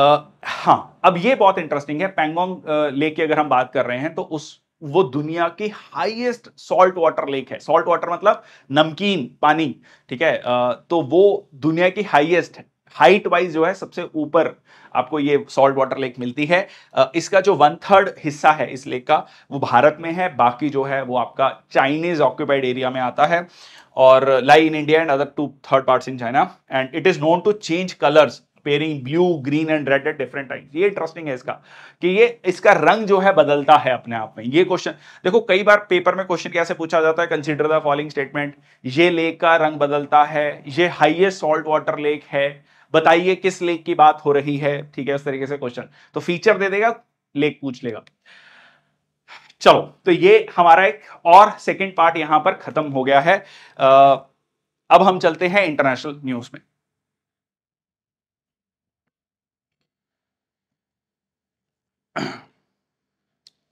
Uh, हाँ अब ये बहुत इंटरेस्टिंग है पेंगोंग लेक की अगर हम बात कर रहे हैं तो उस वो दुनिया की हाईएस्ट सॉल्ट वाटर लेक है सॉल्ट वाटर मतलब नमकीन पानी ठीक है uh, तो वो दुनिया की हाईएस्ट है हाइट वाइज जो है सबसे ऊपर आपको ये सॉल्ट वाटर लेक मिलती है इसका जो वन थर्ड हिस्सा है इस लेक का वो भारत में है बाकी जो है वो आपका चाइनीज ऑक्यूपाइड एरिया में आता है और lie in India and other two third parts in China and it is known to change colours pairing blue green and red at different times ये इंटरेस्टिंग है इसका कि ये इसका रंग जो है बदलता है अपने आप में ये क्वेश्चन देखो कई बार पेपर में क्वेश्चन कैसे पूछा जाता है कंसिडर द फॉलोइंग स्टेटमेंट ये लेक का रंग बदलता है ये हाइएस्ट सॉल्ट वाटर लेक है बताइए किस लेक की बात हो रही है ठीक है उस तरीके से क्वेश्चन तो फीचर दे देगा लेक पूछ लेगा चलो तो ये हमारा एक और सेकेंड पार्ट यहां पर खत्म हो गया है आ, अब हम चलते हैं इंटरनेशनल न्यूज में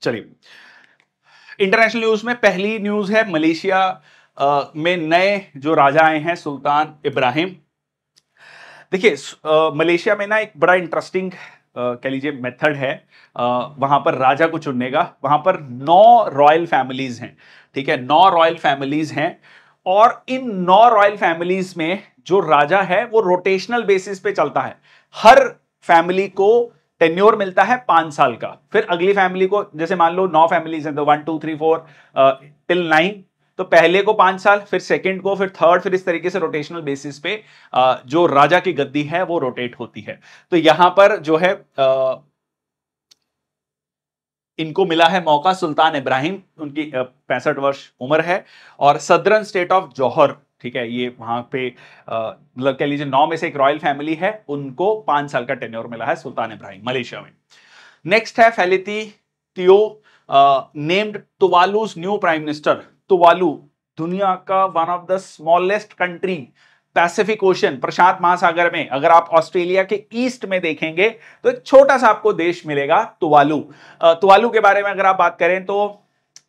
चलिए इंटरनेशनल न्यूज में पहली न्यूज है मलेशिया में नए जो राजा आए हैं सुल्तान इब्राहिम देखिए मलेशिया में ना एक बड़ा इंटरेस्टिंग कह लीजिए मेथड है वहां पर राजा को चुनने का वहां पर नौ रॉयल फैमिलीज हैं ठीक है नौ रॉयल फैमिलीज हैं और इन नौ रॉयल फैमिलीज में जो राजा है वो रोटेशनल बेसिस पे चलता है हर फैमिली को टेन्योर मिलता है पांच साल का फिर अगली फैमिली को जैसे मान लो नौ फैमिलीज हैं तो one two three four till nine तो पहले को पांच साल फिर सेकंड को फिर थर्ड फिर इस तरीके से रोटेशनल बेसिस पे जो राजा की गद्दी है वो रोटेट होती है तो यहां पर जो है इनको मिला है मौका सुल्तान इब्राहिम उनकी पैंसठ वर्ष उम्र है और सदरन स्टेट ऑफ जौहर ठीक है ये वहां पे मतलब कह लीजिए नौ में से एक रॉयल फैमिली है उनको पांच साल का टेन्योर मिला है सुल्तान इब्राहिम मलेशिया में नेक्स्ट है Feleti Teo named Tuvalu's new prime minister Tuvalu दुनिया का one of the smallest country Pacific ocean प्रशांत महासागर में अगर आप ऑस्ट्रेलिया के ईस्ट में देखेंगे तो एक छोटा सा आपको देश मिलेगा तुवालू तुवालू के बारे में अगर आप बात करें तो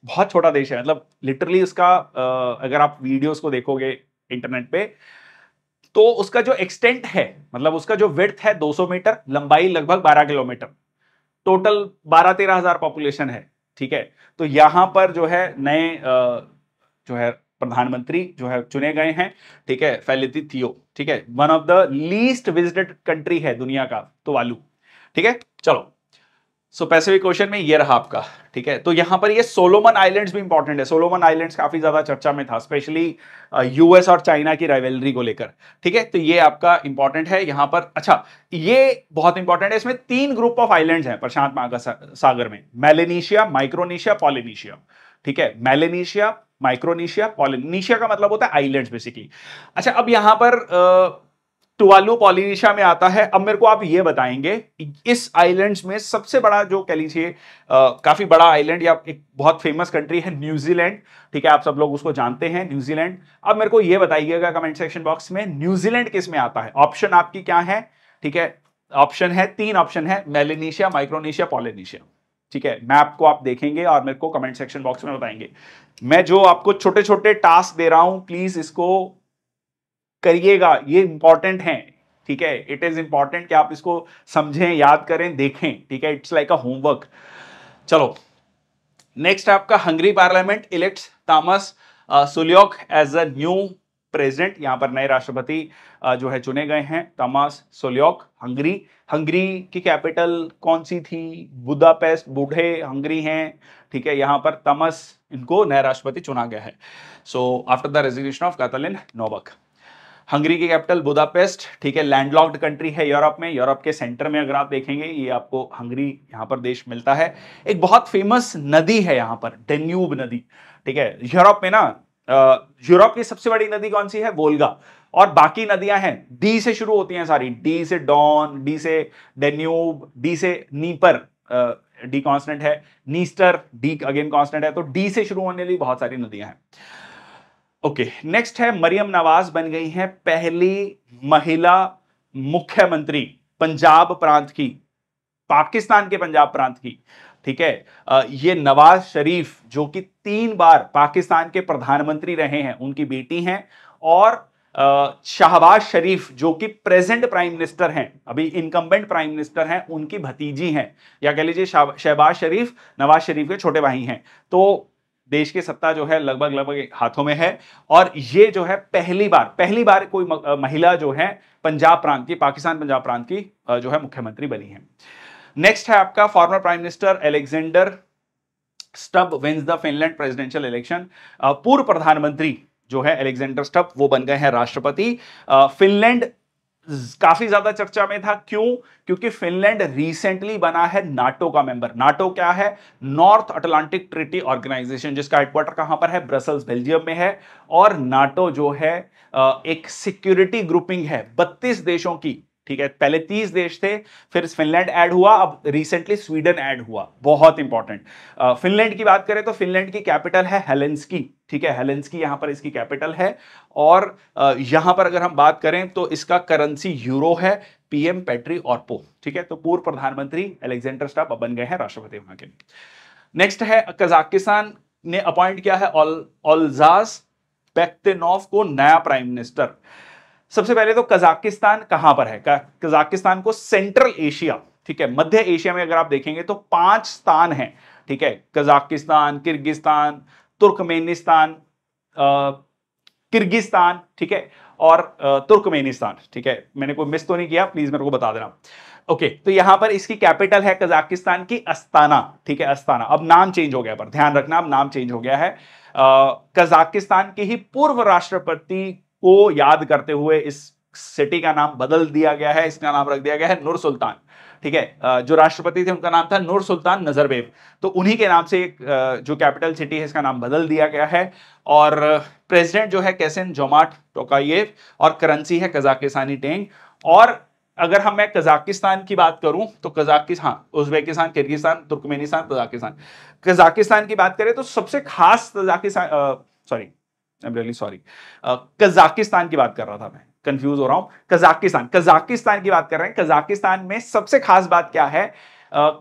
बहुत छोटा देश है मतलब लिटरली उसका अगर आप वीडियोस को देखोगे इंटरनेट पे तो उसका जो एक्सटेंट है मतलब उसका जो विर्थ है 200 मीटर लंबाई लगभग 12 किलोमीटर टोटल 12 तेरह हजार पॉपुलेशन है ठीक है तो यहां पर जो है नए जो है प्रधानमंत्री जो है चुने गए हैं ठीक है फैलिती थियो ठीक है one of the least visited country है दुनिया का तो वालू ठीक है चलो सो पैसिफिक क्वेश्चन में ये रहा आपका ठीक है तो यहां पर ये सोलोमन आइलैंड्स भी इंपॉर्टेंट है सोलोमन आइलैंड्स काफी ज्यादा चर्चा में था स्पेशली यूएस uh, और चाइना की राइवलरी को लेकर ठीक है तो ये आपका इंपॉर्टेंट है यहां पर अच्छा ये बहुत इंपॉर्टेंट है इसमें तीन ग्रुप ऑफ आइलैंड है प्रशांत महासागर में मेलेनिशिया माइक्रोनेशिया पॉलिनेशिया ठीक है मैलेनेशिया माइक्रोनेशिया पॉलिनेशिया का मतलब होता है आइलैंड बेसिकली अच्छा अब यहां पर टुवालू पॉलिनेशिया में आता है अब मेरे को आप ये बताएंगे इस आइलैंड्स में सबसे बड़ा जो कह लीजिए काफी बड़ा आइलैंड या एक बहुत फेमस कंट्री है न्यूजीलैंड ठीक है आप सब लोग उसको जानते हैं न्यूजीलैंड अब मेरे को ये बताइएगा कमेंट सेक्शन बॉक्स में न्यूजीलैंड किस में आता है ऑप्शन आपकी क्या है ठीक है ऑप्शन है तीन ऑप्शन है मेलेनेशिया माइक्रोनेशिया पॉलिनेशिया ठीक है मैप को आप देखेंगे और मेरे को कमेंट सेक्शन बॉक्स में बताएंगे मैं जो आपको छोटे छोटे टास्क दे रहा हूं प्लीज इसको करिएगा ये इंपॉर्टेंट है ठीक है इट इज इंपॉर्टेंट कि आप इसको समझें याद करें देखें ठीक है इट्स लाइक अ होमवर्क चलो नेक्स्ट आपका Hungary parliament elects Tamas Sulyok as a new president यहां पर नए राष्ट्रपति uh, जो है चुने गए हैं तामस सुलियोक हंगरी हंगरी की कैपिटल कौन सी थी बुदापेस्ट बूढ़े हंगरी हैं ठीक है यहाँ पर तमस इनको नया राष्ट्रपति चुना गया है so after the resignation of Katalin Novak Hungary की कैपिटल बुदापेस्ट ठीक है लैंडलॉक्ड कंट्री है यूरोप में यूरोप के सेंटर में अगर आप देखेंगे ये आपको हंगरी यहाँ पर देश मिलता है एक बहुत फेमस नदी है यहाँ पर डेन्यूब नदी ठीक है यूरोप में ना यूरोप की सबसे बड़ी नदी कौन सी है वोल्गा और बाकी नदियां हैं डी से शुरू होती हैं सारी डी से डॉन डी से डेन्यूब डी से नीपर डी कॉन्स्टेंट है नीस्टर डी अगेन कॉन्स्टेंट है तो डी से शुरू होने वाली बहुत सारी नदियां हैं ओके नेक्स्ट है मरियम नवाज बन गई हैं पहली महिला मुख्यमंत्री पंजाब प्रांत की पाकिस्तान के पंजाब प्रांत की ठीक है ये नवाज शरीफ जो कि तीन बार पाकिस्तान के प्रधानमंत्री रहे हैं उनकी बेटी हैं और शाहबाज शरीफ जो कि प्रेजेंट प्राइम मिनिस्टर हैं अभी इनकम्बेंट प्राइम मिनिस्टर हैं उनकी भतीजी हैं या कह लीजिए शहबाज शरीफ नवाज शरीफ के छोटे भाई हैं तो देश की सत्ता जो है लगभग लगभग हाथों में है और ये जो है पहली बार पहली बार कोई महिला जो है पंजाब प्रांत की पाकिस्तान पंजाब प्रांत की जो है मुख्यमंत्री बनी है नेक्स्ट है आपका former prime minister Alexander Stubb wins the Finland presidential election पूर्व प्रधानमंत्री जो है एलेक्जेंडर स्टप वो बन गए हैं राष्ट्रपति फिनलैंड काफी ज्यादा चर्चा में था क्यों क्योंकि फिनलैंड रिसेंटली बना है नाटो का मेंबर नाटो क्या है नॉर्थ अटलांटिक ट्रिटी ऑर्गेनाइजेशन जिसका हेडक्वार्टर कहां पर है ब्रसल्स बेल्जियम में है और नाटो जो है एक सिक्योरिटी ग्रुपिंग है 32 देशों की ठीक है पहले तीस देश थे फिर फिनलैंड ऐड हुआ अब रिसेंटली स्वीडन ऐड हुआ बहुत इंपॉर्टेंट फिनलैंड की बात करें तो फिनलैंड की कैपिटल है हेलेंस्की ठीक है हेलेंस्की यहां पर इसकी कैपिटल है और uh, पर अगर हम बात करें तो इसका करेंसी यूरो है पीएम पेट्री ऑर्पो ठीक है तो पूर्व प्रधानमंत्री एलेक्जेंडर स्टाप बन गए हैं राष्ट्रपति वहां के नेक्स्ट है कजाकिस्तान ने अपॉइंट किया है ऑल ऑलजास पेक्टेनोव को नया प्राइम मिनिस्टर सबसे पहले तो कजाकिस्तान कहां पर है कजाकिस्तान को सेंट्रल एशिया ठीक है मध्य एशिया में अगर आप देखेंगे तो पांच स्थान है ठीक है कजाकिस्तान किर्गिस्तान तुर्कमेनिस्तान किर्गिस्तान ठीक है और तुर्कमेनिस्तान ठीक है मैंने कोई मिस तो नहीं किया प्लीज मेरे को बता देना ओके तो यहां पर इसकी कैपिटल है कजाकिस्तान की अस्ताना ठीक है अस्ताना अब नाम चेंज हो गया पर ध्यान रखना अब नाम चेंज हो गया है कजाकिस्तान के ही पूर्व राष्ट्रपति को याद करते हुए इस सिटी का नाम बदल दिया गया है इसका नाम रख दिया गया है नूर सुल्तान ठीक है जो राष्ट्रपति थे उनका नाम था नूर सुल्तान नजरबेब तो उन्हीं के नाम से एक जो कैपिटल सिटी है इसका नाम बदल दिया गया है और प्रेसिडेंट जो है कैसेन जोमाट टोकाइएव और करेंसी है कजाकिस्तानी टेंग और अगर हम मैं कजाकिस्तान की बात करूं तो कजाकिस्तान हाँ, Uzbekistan Kyrgyzstan Turkmenistan Kazakhstan Kazakhstan की बात करें तो सबसे खास Kazakhstan sorry I am really sorry Kazakhstan की बात कर रहा था मैं कंफ्यूज हो रहा हूं कजाकिस्तान कजाकिस्तान की बात कर रहे हैं कजाकिस्तान में सबसे खास बात क्या है uh,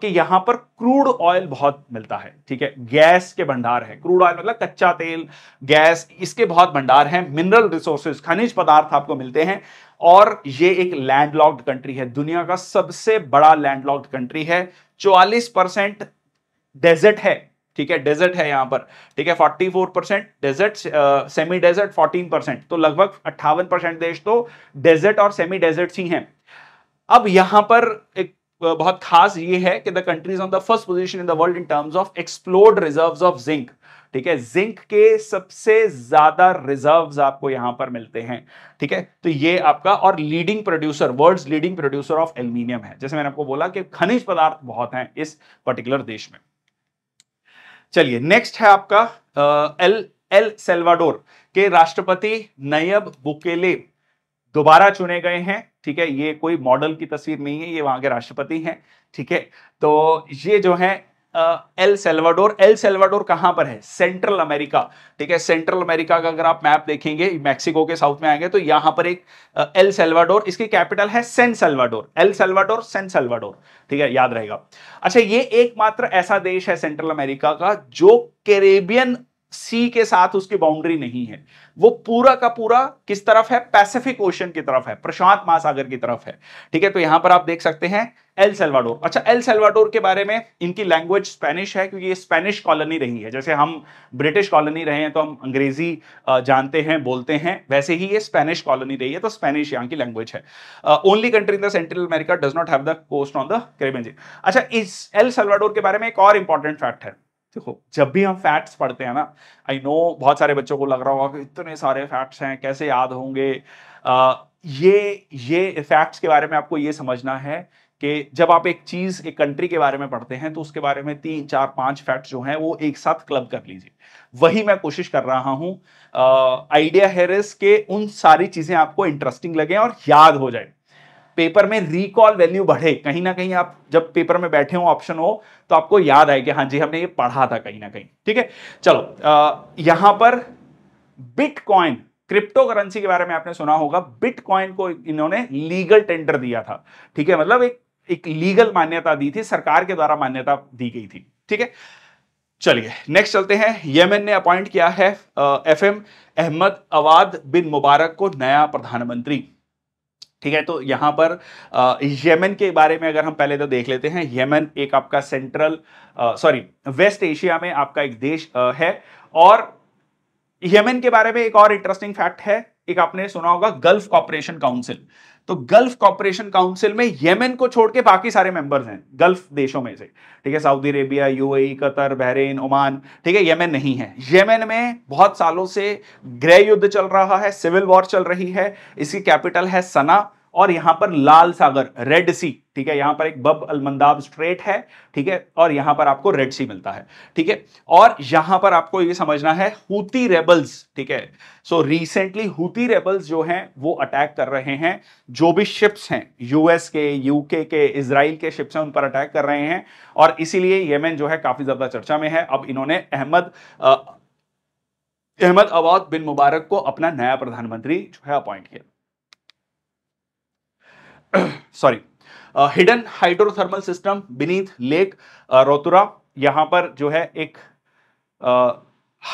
कि यहां पर क्रूड ऑयल बहुत मिलता है ठीक है गैस के भंडार है क्रूड ऑयल मतलब कच्चा तेल गैस इसके बहुत भंडार हैं मिनरल रिसोर्सेज खनिज पदार्थ आपको मिलते हैं और ये एक लैंडलॉक्ड कंट्री है दुनिया का सबसे बड़ा लैंडलॉक्ड कंट्री है 44 परसेंट डेजर्ट है ठीक है डेजर्ट है यहाँ पर ठीक है 44 percent desert semi desert 14 percent तो लगभग अट्ठावन परसेंट देश तो डेजर्ट और सेमी डेजर्ट ही हैं अब यहाँ पर एक uh, बहुत खास ये है कि the countries on the first position in the world in terms of explored reserves of zinc ठीक है जिंक के सबसे ज्यादा रिजर्व्स आपको यहां पर मिलते हैं ठीक है तो ये आपका और leading producer world leading producer of aluminium है जैसे मैंने आपको बोला कि खनिज पदार्थ बहुत हैं इस पर्टिकुलर देश में चलिए नेक्स्ट है आपका एल एल सेल्वाडोर के राष्ट्रपति नयब बुकेले दोबारा चुने गए हैं ठीक है ये कोई मॉडल की तस्वीर नहीं है ये वहां के राष्ट्रपति हैं ठीक है तो ये जो है एल सेल्वाडोर एल सेल्वाडोर कहां पर है सेंट्रल अमेरिका ठीक है सेंट्रल अमेरिका का अगर आप मैप देखेंगे मैक्सिको के साउथ में आएंगे तो यहां पर एक एल सेल्वाडोर इसकी कैपिटल है saint Salvador El Salvador saint Salvador ठीक है याद रहेगा अच्छा ये एकमात्र ऐसा देश है सेंट्रल अमेरिका का जो कैरेबियन सी के साथ उसकी बाउंड्री नहीं है वो पूरा का पूरा किस तरफ है पैसिफिक ओशन की तरफ है प्रशांत महासागर की तरफ है ठीक है तो यहां पर आप देख सकते हैं एल सेल्वाडोर अच्छा एल सेल्वाडोर के बारे में इनकी लैंग्वेज स्पेनिश है क्योंकि ये स्पेनिश कॉलोनी रही है जैसे हम ब्रिटिश कॉलोनी रहे हैं तो हम अंग्रेजी जानते हैं बोलते हैं वैसे ही ये स्पेनिश कॉलोनी रही है तो स्पेनिश यहाँ की लैंग्वेज है only country in the Central America does not है कोस्ट ऑन द करेबियन अच्छा इस एल सेल्वाडोर के बारे में एक और इंपॉर्टेंट फैक्ट है देखो जब भी हम फैक्ट्स पढ़ते हैं ना आई नो बहुत सारे बच्चों को लग रहा होगा कि इतने सारे फैक्ट्स हैं कैसे याद होंगे आ, ये ये फैक्ट्स के बारे में आपको ये समझना है कि जब आप एक चीज़ एक कंट्री के बारे में पढ़ते हैं तो उसके बारे में तीन चार पांच फैक्ट्स जो हैं वो एक साथ क्लब कर लीजिए वही मैं कोशिश कर रहा हूँ आइडिया हेरिस के उन सारी चीज़ें आपको इंटरेस्टिंग लगें और याद हो जाए पेपर में रिकॉल वैल्यू बढ़े कहीं ना कहीं आप जब पेपर में बैठे हो ऑप्शन हो तो आपको याद आए कि हाँ जी हमने ये पढ़ा था कहीं ना कहीं ठीक है चलो आ, यहां पर बिटकॉइन क्रिप्टो करेंसी के बारे में आपने सुना होगा बिटकॉइन को इन्होंने लीगल टेंडर दिया था ठीक है मतलब एक एक लीगल मान्यता दी थी सरकार के द्वारा मान्यता दी गई थी ठीक है चलिए नेक्स्ट चलते हैं येमेन ने अपॉइंट किया है F M Ahmad Awad bin Mubarak को नया प्रधानमंत्री ठीक है तो यहाँ पर यमन के बारे में अगर हम पहले तो देख लेते हैं यमन एक आपका सेंट्रल सॉरी वेस्ट एशिया में आपका एक देश आ, है और यमन के बारे में एक और इंटरेस्टिंग फैक्ट है एक आपने सुना होगा गल्फ कॉपरेशन काउंसिल तो गल्फ कॉपरेशन काउंसिल में येमेन को छोड़ के बाकी सारे मेंबर्स हैं गल्फ देशों में से ठीक है Saudi Arabia UAE Qatar Bahrain Oman ठीक है येमेन नहीं है येमेन में बहुत सालों से गृह युद्ध चल रहा है सिविल वॉर चल रही है इसकी कैपिटल है सना और यहां पर लाल सागर रेड सी ठीक है यहां पर एक बब अलमंदाब स्ट्रेट है ठीक है और यहां पर आपको रेड सी मिलता है ठीक है और यहां पर आपको ये समझना है हुती रेबल्स ठीक है सो रिसेंटली हुती रेबल्स जो हैं वो अटैक कर रहे हैं जो भी शिप्स हैं यूएस के यूके के इसराइल के शिप्स हैं उन पर अटैक कर रहे हैं और इसीलिए येमेन जो है काफ़ी ज़्यादा चर्चा में है अब इन्होंने Ahmad Ahmad Awad bin Mubarak को अपना नया प्रधानमंत्री जो है अपॉइंट किया sorry hidden hydrothermal system beneath Lake Rotorua यहां पर जो है एक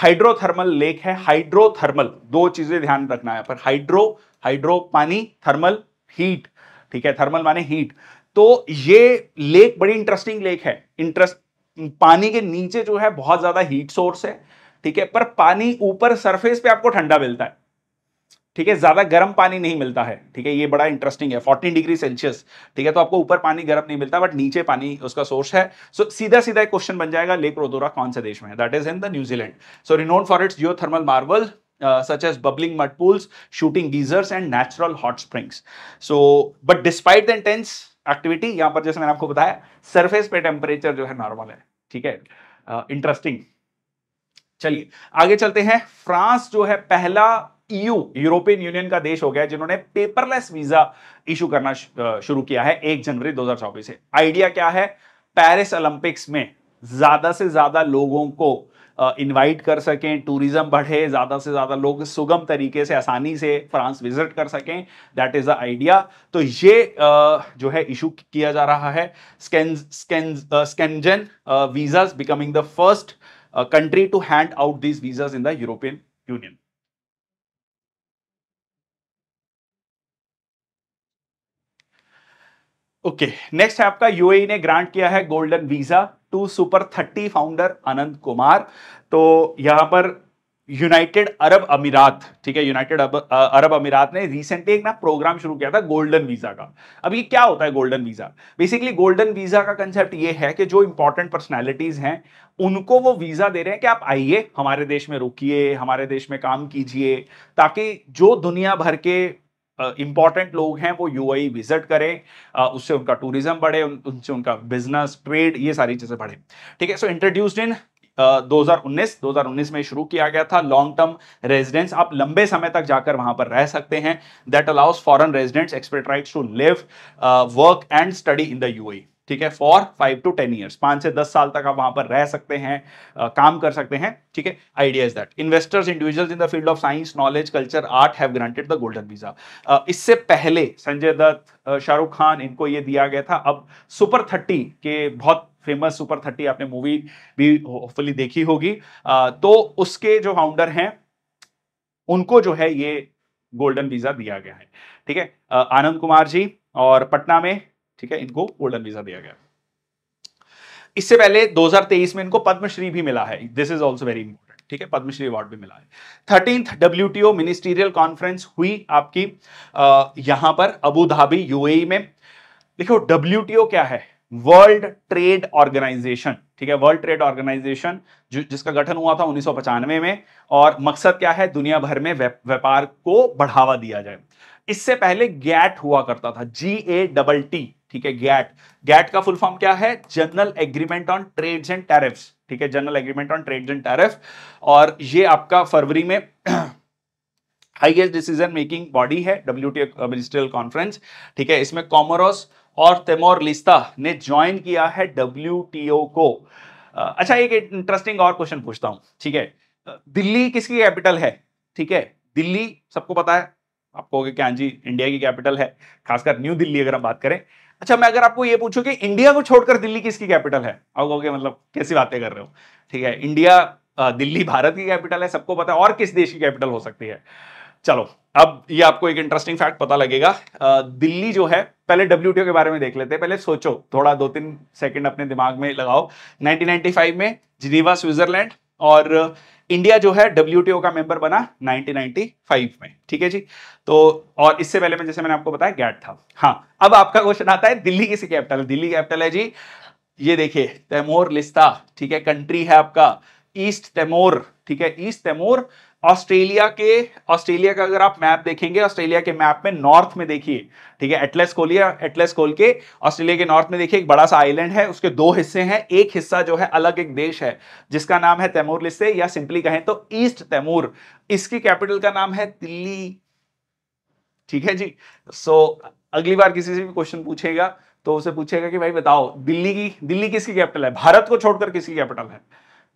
हाइड्रोथर्मल uh, लेक है हाइड्रोथर्मल दो चीजें ध्यान रखना है पर हाइड्रो हाइड्रो पानी थर्मल हीट ठीक है थर्मल माने हीट तो ये लेक बड़ी इंटरेस्टिंग लेक है इंटरेस्ट पानी के नीचे जो है बहुत ज्यादा हीट सोर्स है ठीक है पर पानी ऊपर सरफेस पे आपको ठंडा मिलता है ठीक है ज़्यादा गर्म पानी नहीं मिलता है ठीक है ये बड़ा इंटरेस्टिंग है 14 डिग्री सेल्सियस ठीक है तो आपको ऊपर पानी गर्म नहीं मिलता बट नीचे पानी उसका सोर्स है सो so, सीधा सीधा एक क्वेश्चन बन जाएगा लेक रोदोरा कौन से देश में that is in the New Zealand so renowned for its geothermal marvel such as bubbling mud pools shooting geysers and natural hot springs so but despite the intense activity यहां पर जैसे मैंने आपको बताया सरफेस पे टेम्परेचर जो है नॉर्मल है ठीक है इंटरेस्टिंग uh, चलिए आगे चलते हैं फ्रांस जो है पहला ईयू यूरोपियन यूनियन का देश हो गया जिन्होंने पेपरलेस वीजा इशू करना शुरू किया है एक जनवरी दो से आइडिया क्या है पेरिस ओलंपिक्स में ज्यादा से ज्यादा लोगों को इनवाइट कर सकें टूरिज्म बढ़े ज़्यादा से ज़्यादा लोग सुगम तरीके से आसानी से फ्रांस विजिट कर सकें दैट इज़ द आइडिया तो ये जो है इशू किया जा रहा है Schengen visas becoming the first country to hand out this visas in the European Union okay next है आपका यूएई e ने ग्रांट किया है golden visa to Super Thirty founder Anand Kumar तो यहां पर यूनाइटेड अरब अमीरात ठीक है यूनाइटेड अरब अमीरात ने रिसेंटली एक ना प्रोग्राम शुरू किया था गोल्डन वीजा का अब ये क्या होता है golden visa basically golden visa का कंसेप्ट ये है कि जो इंपॉर्टेंट पर्सनैलिटीज हैं उनको वो वीजा दे रहे हैं कि आप आइए हमारे देश में रुकिए हमारे देश में काम कीजिए ताकि जो दुनिया भर के इंपॉर्टेंट लोग हैं वो यूएई विजिट e करें उससे उनका टूरिज्म बढ़े उन, उनसे उनका बिजनेस ट्रेड ये सारी चीज़ें बढ़े ठीक है सो इंट्रोड्यूस्ड इन 2019 2019 में शुरू किया गया था लॉन्ग टर्म रेजिडेंस आप लंबे समय तक जाकर वहां पर रह सकते हैं that allows foreign residents expert rights to live work and study in the UAE ठीक है for five to ten years पांच से दस साल तक आप वहां पर रह सकते हैं आ, काम कर सकते हैं ठीक है idea is that investors individuals in the field of science knowledge culture art have granted the golden visa इससे पहले संजय दत्त शाहरुख खान इनको ये दिया गया था अब सुपर थर्टी के बहुत फेमस सुपर थर्टी आपने मूवी भी होपफुली देखी होगी आ, तो उसके जो फाउंडर हैं उनको जो है ये गोल्डन वीजा दिया गया है ठीक है आनंद कुमार जी और पटना में ठीक है इनको गोल्डन वीजा दिया गया इससे पहले 2023 में इनको पद्मश्री भी मिला है this is also very important ठीक है पद्मश्री अवार्ड भी मिला है थर्टीन डब्ल्यू मिनिस्टीरियल कॉन्फ्रेंस हुई आपकी आ, यहां पर अबूधाबी धाबी यूएई में देखो डब्ल्यू क्या है वर्ल्ड ट्रेड ऑर्गेनाइजेशन ठीक है वर्ल्ड ट्रेड ऑर्गेनाइजेशन जो जिसका गठन हुआ था उन्नीस में और मकसद क्या है दुनिया भर में व्यापार को बढ़ावा दिया जाए इससे पहले गैट हुआ करता था जी ए डबल टी ठीक है गैट गैट का फुल फॉर्म क्या है General Agreement on Trades and Tariffs ठीक है General Agreement on Trades and Tariff और ये आपका फरवरी में हाईएस्ट डिसीजन मेकिंग बॉडी है डब्ल्यू टी मिनिस्ट्रियल कॉन्फ्रेंस ठीक है इसमें कॉमोरस और तेमोर लिस्ता ने ज्वाइन किया है डब्ल्यू को अच्छा एक इंटरेस्टिंग और क्वेश्चन पूछता हूं ठीक है दिल्ली किसकी कैपिटल है ठीक है दिल्ली सबको पता है आपको क्या जी इंडिया की कैपिटल है खासकर न्यू दिल्ली अगर हम बात करें अच्छा मैं अगर आपको ये पूछूं कि इंडिया को छोड़कर दिल्ली किसकी कैपिटल है आप कहोगे मतलब कैसी बातें कर रहे हो ठीक है इंडिया दिल्ली भारत की कैपिटल है सबको पता है और किस देश की कैपिटल हो सकती है चलो अब ये आपको एक इंटरेस्टिंग फैक्ट पता लगेगा दिल्ली जो है पहले डब्ल्यू के बारे में देख लेते हैं पहले सोचो थोड़ा दो तीन सेकंड अपने दिमाग में लगाओ 1995 में जिनीवा स्विट्जरलैंड और इंडिया जो है डब्ल्यू का मेंबर बना 1995 में ठीक है जी तो और इससे पहले मैं जैसे मैंने आपको बताया गैट था हाँ अब आपका क्वेश्चन आता है दिल्ली किसी कैपिटल दिल्ली कैपिटल है जी ये देखिए तैमोर लिस्ता ठीक है कंट्री है आपका ईस्ट तैमोर ठीक है ईस्ट तैमोर ऑस्ट्रेलिया के ऑस्ट्रेलिया का अगर आप मैप देखेंगे ऑस्ट्रेलिया के मैप में नॉर्थ में देखिए ठीक है एटलेस खोलिए एटलेस खोल के ऑस्ट्रेलिया के नॉर्थ में देखिए एक बड़ा सा आइलैंड है उसके दो हिस्से हैं एक हिस्सा जो है अलग एक देश है जिसका नाम है तैमूर लिस्से या सिंपली कहें तो ईस्ट तैमूर इसकी कैपिटल का नाम है दिल्ली ठीक है जी सो so, अगली बार किसी से भी क्वेश्चन पूछेगा तो उसे पूछेगा कि भाई बताओ दिल्ली की दिल्ली किसकी कैपिटल है भारत को छोड़कर किसकी कैपिटल है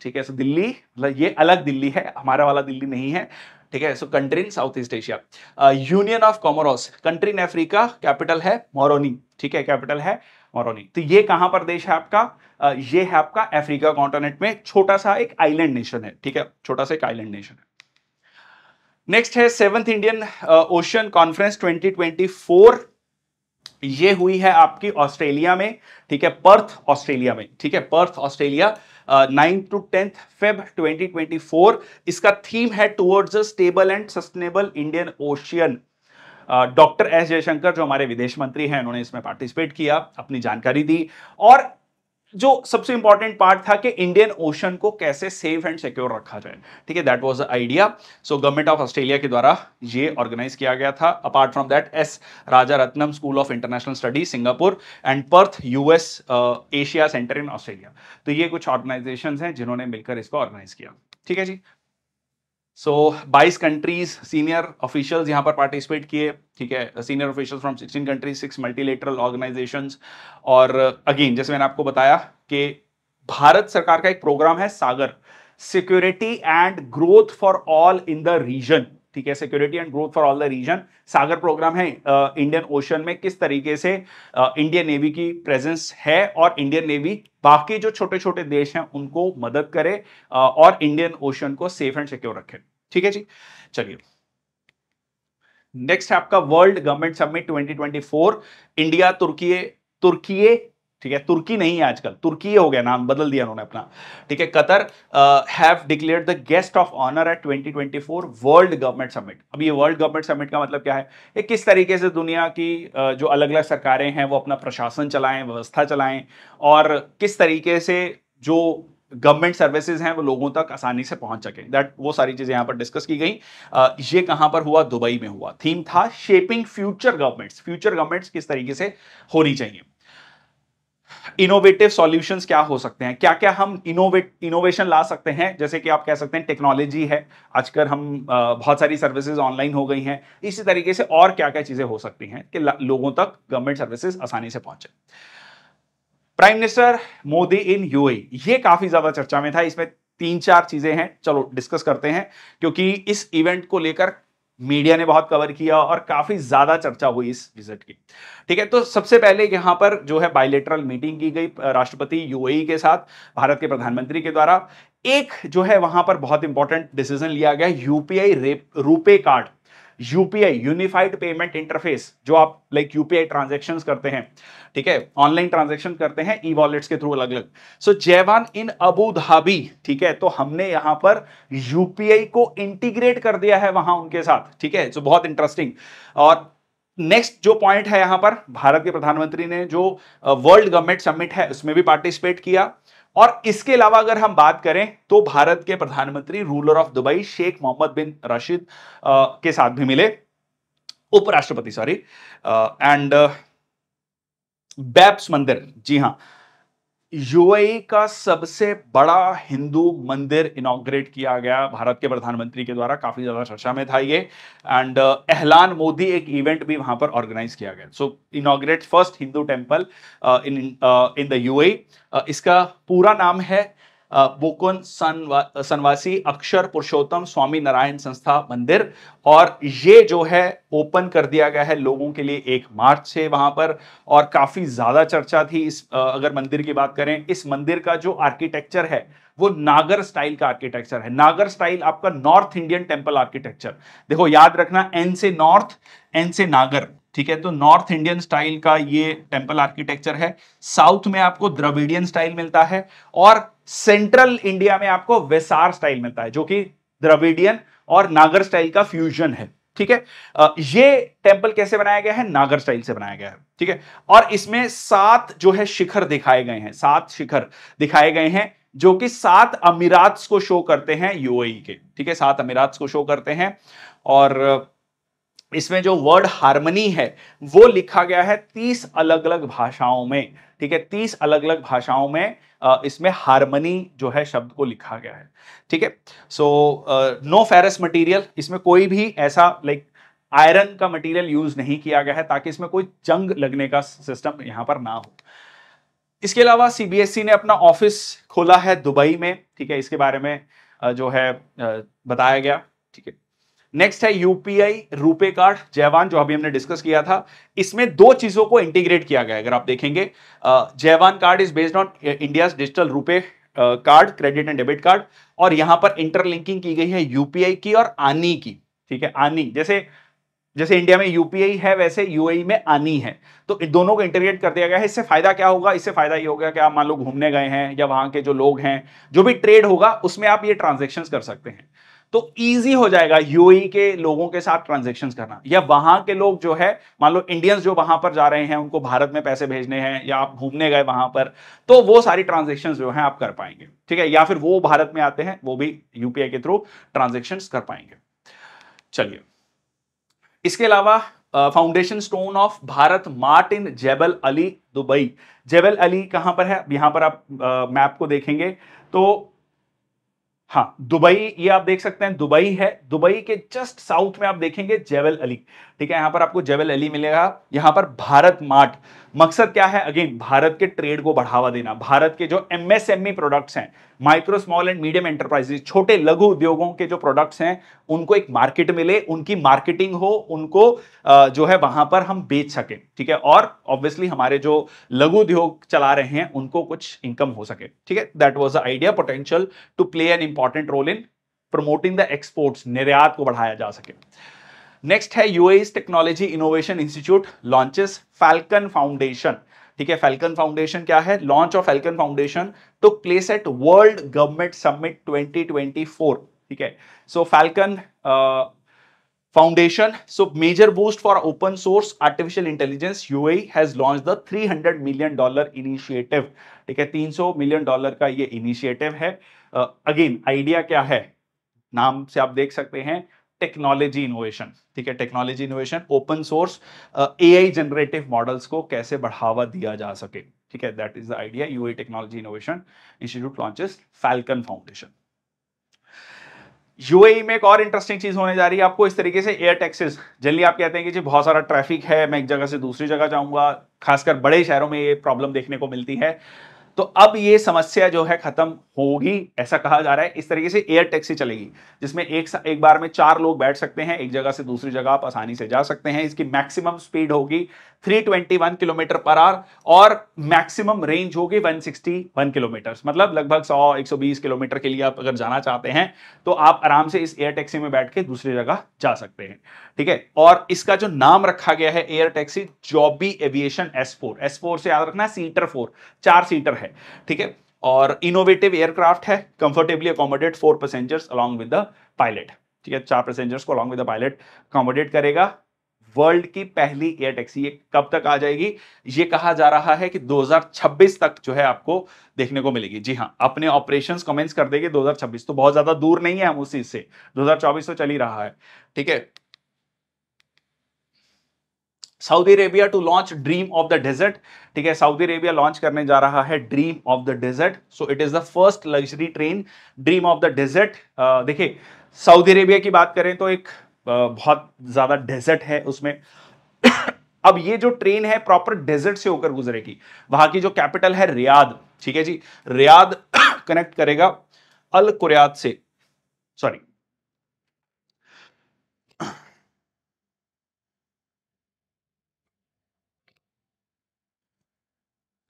ठीक है सो दिल्ली मतलब ये अलग दिल्ली है हमारा वाला दिल्ली नहीं है ठीक है so country in South East Asia Union of Comoros country in Africa capital है मोरोनी ठीक है कैपिटल है मोरोनी तो ये कहां पर देश है आपका uh, ये है आपका अफ्रीका कॉन्टिनेंट में छोटा सा एक आइलैंड नेशन है ठीक है छोटा सा एक आइलैंड नेशन है नेक्स्ट है सेवंथ इंडियन ओशियन कॉन्फ्रेंस 2024 ये हुई है आपकी ऑस्ट्रेलिया में ठीक है पर्थ ऑस्ट्रेलिया में ठीक है Perth Australia ninth to tenth Feb 2024 इसका थीम है towards stable and sustainable Indian Ocean doctor S Jaishankar जो हमारे विदेश मंत्री हैं उन्होंने इसमें पार्टिसिपेट किया अपनी जानकारी दी और जो सबसे इंपॉर्टेंट पार्ट था कि इंडियन ओशन को कैसे सेफ एंड सिक्योर रखा जाए ठीक है that was the idea so government of Australia के द्वारा ये ऑर्गेनाइज किया गया था apart from that S Rajaratnam school of international study Singapore and Perth US Asia centre in Australia तो ये कुछ ऑर्गेनाइजेशन हैं जिन्होंने मिलकर इसको ऑर्गेनाइज किया ठीक है जी सो बाईस कंट्रीज सीनियर ऑफिशियल्स यहाँ पर पार्टिसिपेट किए ठीक है senior officials from sixteen countries six multilateral organisation और अगेन जैसे मैंने आपको बताया कि भारत सरकार का एक प्रोग्राम है Sagar security and growth for all in the region ठीक है security and growth for all the region Sagar programme है इंडियन ओशन में किस तरीके से इंडियन नेवी की प्रेजेंस है और इंडियन नेवी बाकी जो छोटे छोटे देश हैं उनको मदद करे और इंडियन ओशन को सेफ एंड सिक्योर रखे ठीक है जी चलिए नेक्स्ट है आपका वर्ल्ड गवर्नमेंट समिट 2024 इंडिया तुर्की तुर्की ठीक है तुर्की नहीं है आजकल तुर्की हो गया नाम बदल दिया उन्होंने अपना ठीक है Qatar have declared the guest of honour at 2024 World government Summit अब ये वर्ल्ड गवर्नमेंट समिट का मतलब क्या है ये किस तरीके से दुनिया की uh, जो अलग अलग सरकारें हैं वो अपना प्रशासन चलाएं व्यवस्था चलाएं और किस तरीके से जो गवर्नमेंट सर्विसेज हैं वो लोगों तक आसानी से पहुंच सकें दैट वो सारी चीज़ें यहाँ पर डिस्कस की गई ये कहाँ पर हुआ दुबई में हुआ थीम था shaping future governments future governments किस तरीके से होनी चाहिए इनोवेटिव सॉल्यूशंस क्या हो सकते हैं क्या क्या हम इनोवेट इनोवेशन ला सकते हैं जैसे कि आप कह सकते हैं टेक्नोलॉजी है आजकल हम बहुत सारी सर्विसेज ऑनलाइन हो गई हैं इसी तरीके से और क्या क्या चीज़ें हो सकती हैं कि लोगों तक गवर्नमेंट सर्विसेज आसानी से पहुंचे prime minister Modi in UAE ये काफी ज्यादा चर्चा में था इसमें तीन चार चीजें हैं चलो डिस्कस करते हैं क्योंकि इस इवेंट को लेकर मीडिया ने बहुत कवर किया और काफी ज्यादा चर्चा हुई इस विजिट की ठीक है तो सबसे पहले यहां पर जो है बायलेटरल मीटिंग की गई राष्ट्रपति यूएई e के साथ भारत के प्रधानमंत्री के द्वारा एक जो है वहां पर बहुत इंपॉर्टेंट डिसीजन लिया गया UPI RuPay card UPI unified payment interface जो आप लाइक यूपीआई ट्रांजेक्शन करते हैं ठीक है ऑनलाइन ट्रांजेक्शन करते हैं ई वॉलेट्स के थ्रू अलग अलग सो जयवान इन अबू धाबी ठीक है तो हमने यहां पर यूपीआई को इंटीग्रेट कर दिया है वहां उनके साथ ठीक है सो बहुत इंटरेस्टिंग और नेक्स्ट जो पॉइंट है यहां पर भारत के प्रधानमंत्री ने जो वर्ल्ड गवर्नमेंट समिट है उसमें भी पार्टिसिपेट किया और इसके अलावा अगर हम बात करें तो भारत के प्रधानमंत्री ruler of Dubai Sheikh Mohammed bin Rashid के साथ भी मिले उपराष्ट्रपति सॉरी एंड बैप्स मंदिर जी हाँ यूएई का सबसे बड़ा हिंदू मंदिर इनाग्रेट किया गया भारत के प्रधानमंत्री के द्वारा काफी ज्यादा चर्चा में था ये एंड uh, एहलान मोदी एक इवेंट भी वहां पर ऑर्गेनाइज किया गया so inaugurate first Hindu temple in in the UAE इसका पूरा नाम है बोकुन सनवा, सनवासी अक्षर पुरुषोत्तम स्वामी नारायण संस्था मंदिर और ये जो है ओपन कर दिया गया है लोगों के लिए एक मार्च से वहां पर और काफी ज्यादा चर्चा थी इस अगर मंदिर की बात करें इस मंदिर का जो आर्किटेक्चर है वो नागर स्टाइल का आर्किटेक्चर है नागर स्टाइल आपका नॉर्थ इंडियन टेम्पल आर्किटेक्चर देखो याद रखना एन से नॉर्थ एन से नागर ठीक है तो नॉर्थ इंडियन स्टाइल का ये टेम्पल आर्किटेक्चर है साउथ में आपको द्रविडियन स्टाइल मिलता है और सेंट्रल इंडिया में आपको वेसार स्टाइल मिलता है जो कि द्रविडियन और नागर स्टाइल का फ्यूजन है ठीक है ये टेम्पल कैसे बनाया गया है नागर स्टाइल से बनाया गया है ठीक है और इसमें सात जो है शिखर दिखाए गए हैं सात शिखर दिखाए गए हैं जो कि सात अमीरात को शो करते हैं यूएई के ठीक है सात अमीरात को शो करते हैं और इसमें जो वर्ड हार्मनी है वो लिखा गया है तीस अलग अलग भाषाओं में ठीक है तीस अलग अलग भाषाओं में इसमें हार्मनी जो है शब्द को लिखा गया है ठीक है सो नो फेरस मटेरियल इसमें कोई भी ऐसा लाइक आयरन का मटेरियल यूज नहीं किया गया है ताकि इसमें कोई जंग लगने का सिस्टम यहाँ पर ना हो इसके अलावा सीबीएसई e ने अपना ऑफिस खोला है दुबई में ठीक है इसके बारे में जो है बताया गया ठीक है नेक्स्ट है यूपीआई रूपे कार्ड जयवान जो अभी हमने डिस्कस किया था इसमें दो चीजों को इंटीग्रेट किया गया अगर आप देखेंगे Jaywan card is based on India digital RuPay card credit and debit card और यहां पर इंटरलिंकिंग की गई है यूपीआई की और आनी की ठीक है आनी जैसे जैसे इंडिया में यूपीआई है वैसे यूएई e में आनी है तो दोनों को इंटीग्रेट कर दिया गया है इससे फायदा क्या होगा इससे फायदा ये होगा कि आप मान लो घूमने गए हैं या वहां के जो लोग हैं जो भी ट्रेड होगा उसमें आप ये ट्रांजेक्शन कर सकते हैं तो इजी हो जाएगा यूई e के लोगों के साथ ट्रांजेक्शन करना या वहां के लोग जो है मान लो इंडियंस जो वहां पर जा रहे हैं उनको भारत में पैसे भेजने हैं या आप घूमने गए वहां पर तो वो सारी ट्रांजेक्शन जो है आप कर पाएंगे ठीक है या फिर वो भारत में आते हैं वो भी यूपीआई के थ्रू ट्रांजेक्शन कर पाएंगे चलिए इसके अलावा foundation stone of Bharat mart in Jebel Ali Dubai Jebel Ali कहां पर है यहां पर आप मैप को देखेंगे तो हाँ दुबई ये आप देख सकते हैं दुबई है दुबई के जस्ट साउथ में आप देखेंगे जेवल अली ठीक है यहां पर आपको जेवल अली मिलेगा यहां पर भारत मार्ट मकसद क्या है अगेन भारत के ट्रेड को बढ़ावा देना भारत के जो एमएसएमई प्रोडक्ट्स e हैं micro small and medium enterprises छोटे लघु उद्योगों के जो प्रोडक्ट्स हैं उनको एक मार्केट मिले उनकी मार्केटिंग हो उनको जो है वहां पर हम बेच सकें ठीक है और ऑब्वियसली हमारे जो लघु उद्योग चला रहे हैं उनको कुछ इनकम हो सके ठीक है that was the idea potential to play an important role in promoting the exports निर्यात को बढ़ाया जा सके नेक्स्ट है US technology innovation institute launches Falcon foundation ठीक है फैल्कन फाउंडेशन क्या है launch of Falcon foundation took place at World government summit 2024 ठीक है so Falcon uh, foundation so major boost for open source artificial intelligence UAE has launched the 300 million dollar initiative ठीक है 300 मिलियन डॉलर का ये इनिशिएटिव है अगेन uh, आइडिया क्या है नाम से आप देख सकते हैं टेक्नोलॉजी इनोवेशन ठीक है technology innovation open source A I generative models को कैसे बढ़ावा दिया जा सके ठीक है that is the idea U I technology innovation institute launches Falcon foundation UAE में एक और इंटरेस्टिंग चीज होने जा रही है आपको इस तरीके से एयर टैक्सेस जल्दी आप कहते हैं कि जी बहुत सारा ट्रैफिक है मैं एक जगह से दूसरी जगह जाऊंगा खासकर बड़े शहरों में ये प्रॉब्लम देखने को मिलती है तो अब ये समस्या जो है खत्म होगी ऐसा कहा जा रहा है इस तरीके से एयर टैक्सी चलेगी जिसमें एक एक बार में चार लोग बैठ सकते हैं एक जगह से दूसरी जगह आप आसानी से जा सकते हैं इसकी मैक्सिमम स्पीड होगी 321 किलोमीटर पर आवर और मैक्सिमम रेंज होगी 161 किलोमीटर मतलब लगभग 100 120 किलोमीटर के लिए आप अगर जाना चाहते हैं तो आप आराम से इस एयर टैक्सी में बैठ के दूसरी जगह जा सकते हैं ठीक है और इसका जो नाम रखा गया है air taxi Joby Aviation S four से याद रखना सीटर फोर चार सीटर है ठीक है और इनोवेटिव एयरक्राफ्ट है comfortably accommodate four passengers along with the pilot ठीक है चार पैसेंजर्स को along with the pilot accommodate करेगा वर्ल्ड की पहली एयर टैक्सी ये कब तक आ जाएगी ये कहा जा रहा है कि 2026 तक जो है आपको देखने को मिलेगी जी हाँ अपने ऑपरेशंस कमेंट्स कर देंगे 2026 तो बहुत ज्यादा दूर नहीं है हम उसी से 2024 तो चल ही रहा है ठीक है Saudi Arabia to launch dream of the desert ठीक है सऊदी अरेबिया लॉन्च करने जा रहा है dream of the desert so it is the first luxury train dream of the desert देखिए सऊदी अरेबिया की बात करें तो एक बहुत ज़्यादा डेजर्ट है उसमें अब ये जो ट्रेन है प्रॉपर डेजर्ट से होकर गुजरेगी वहां की जो कैपिटल है रियाद ठीक है जी रियाद कनेक्ट करेगा अल कुरियाद से सॉरी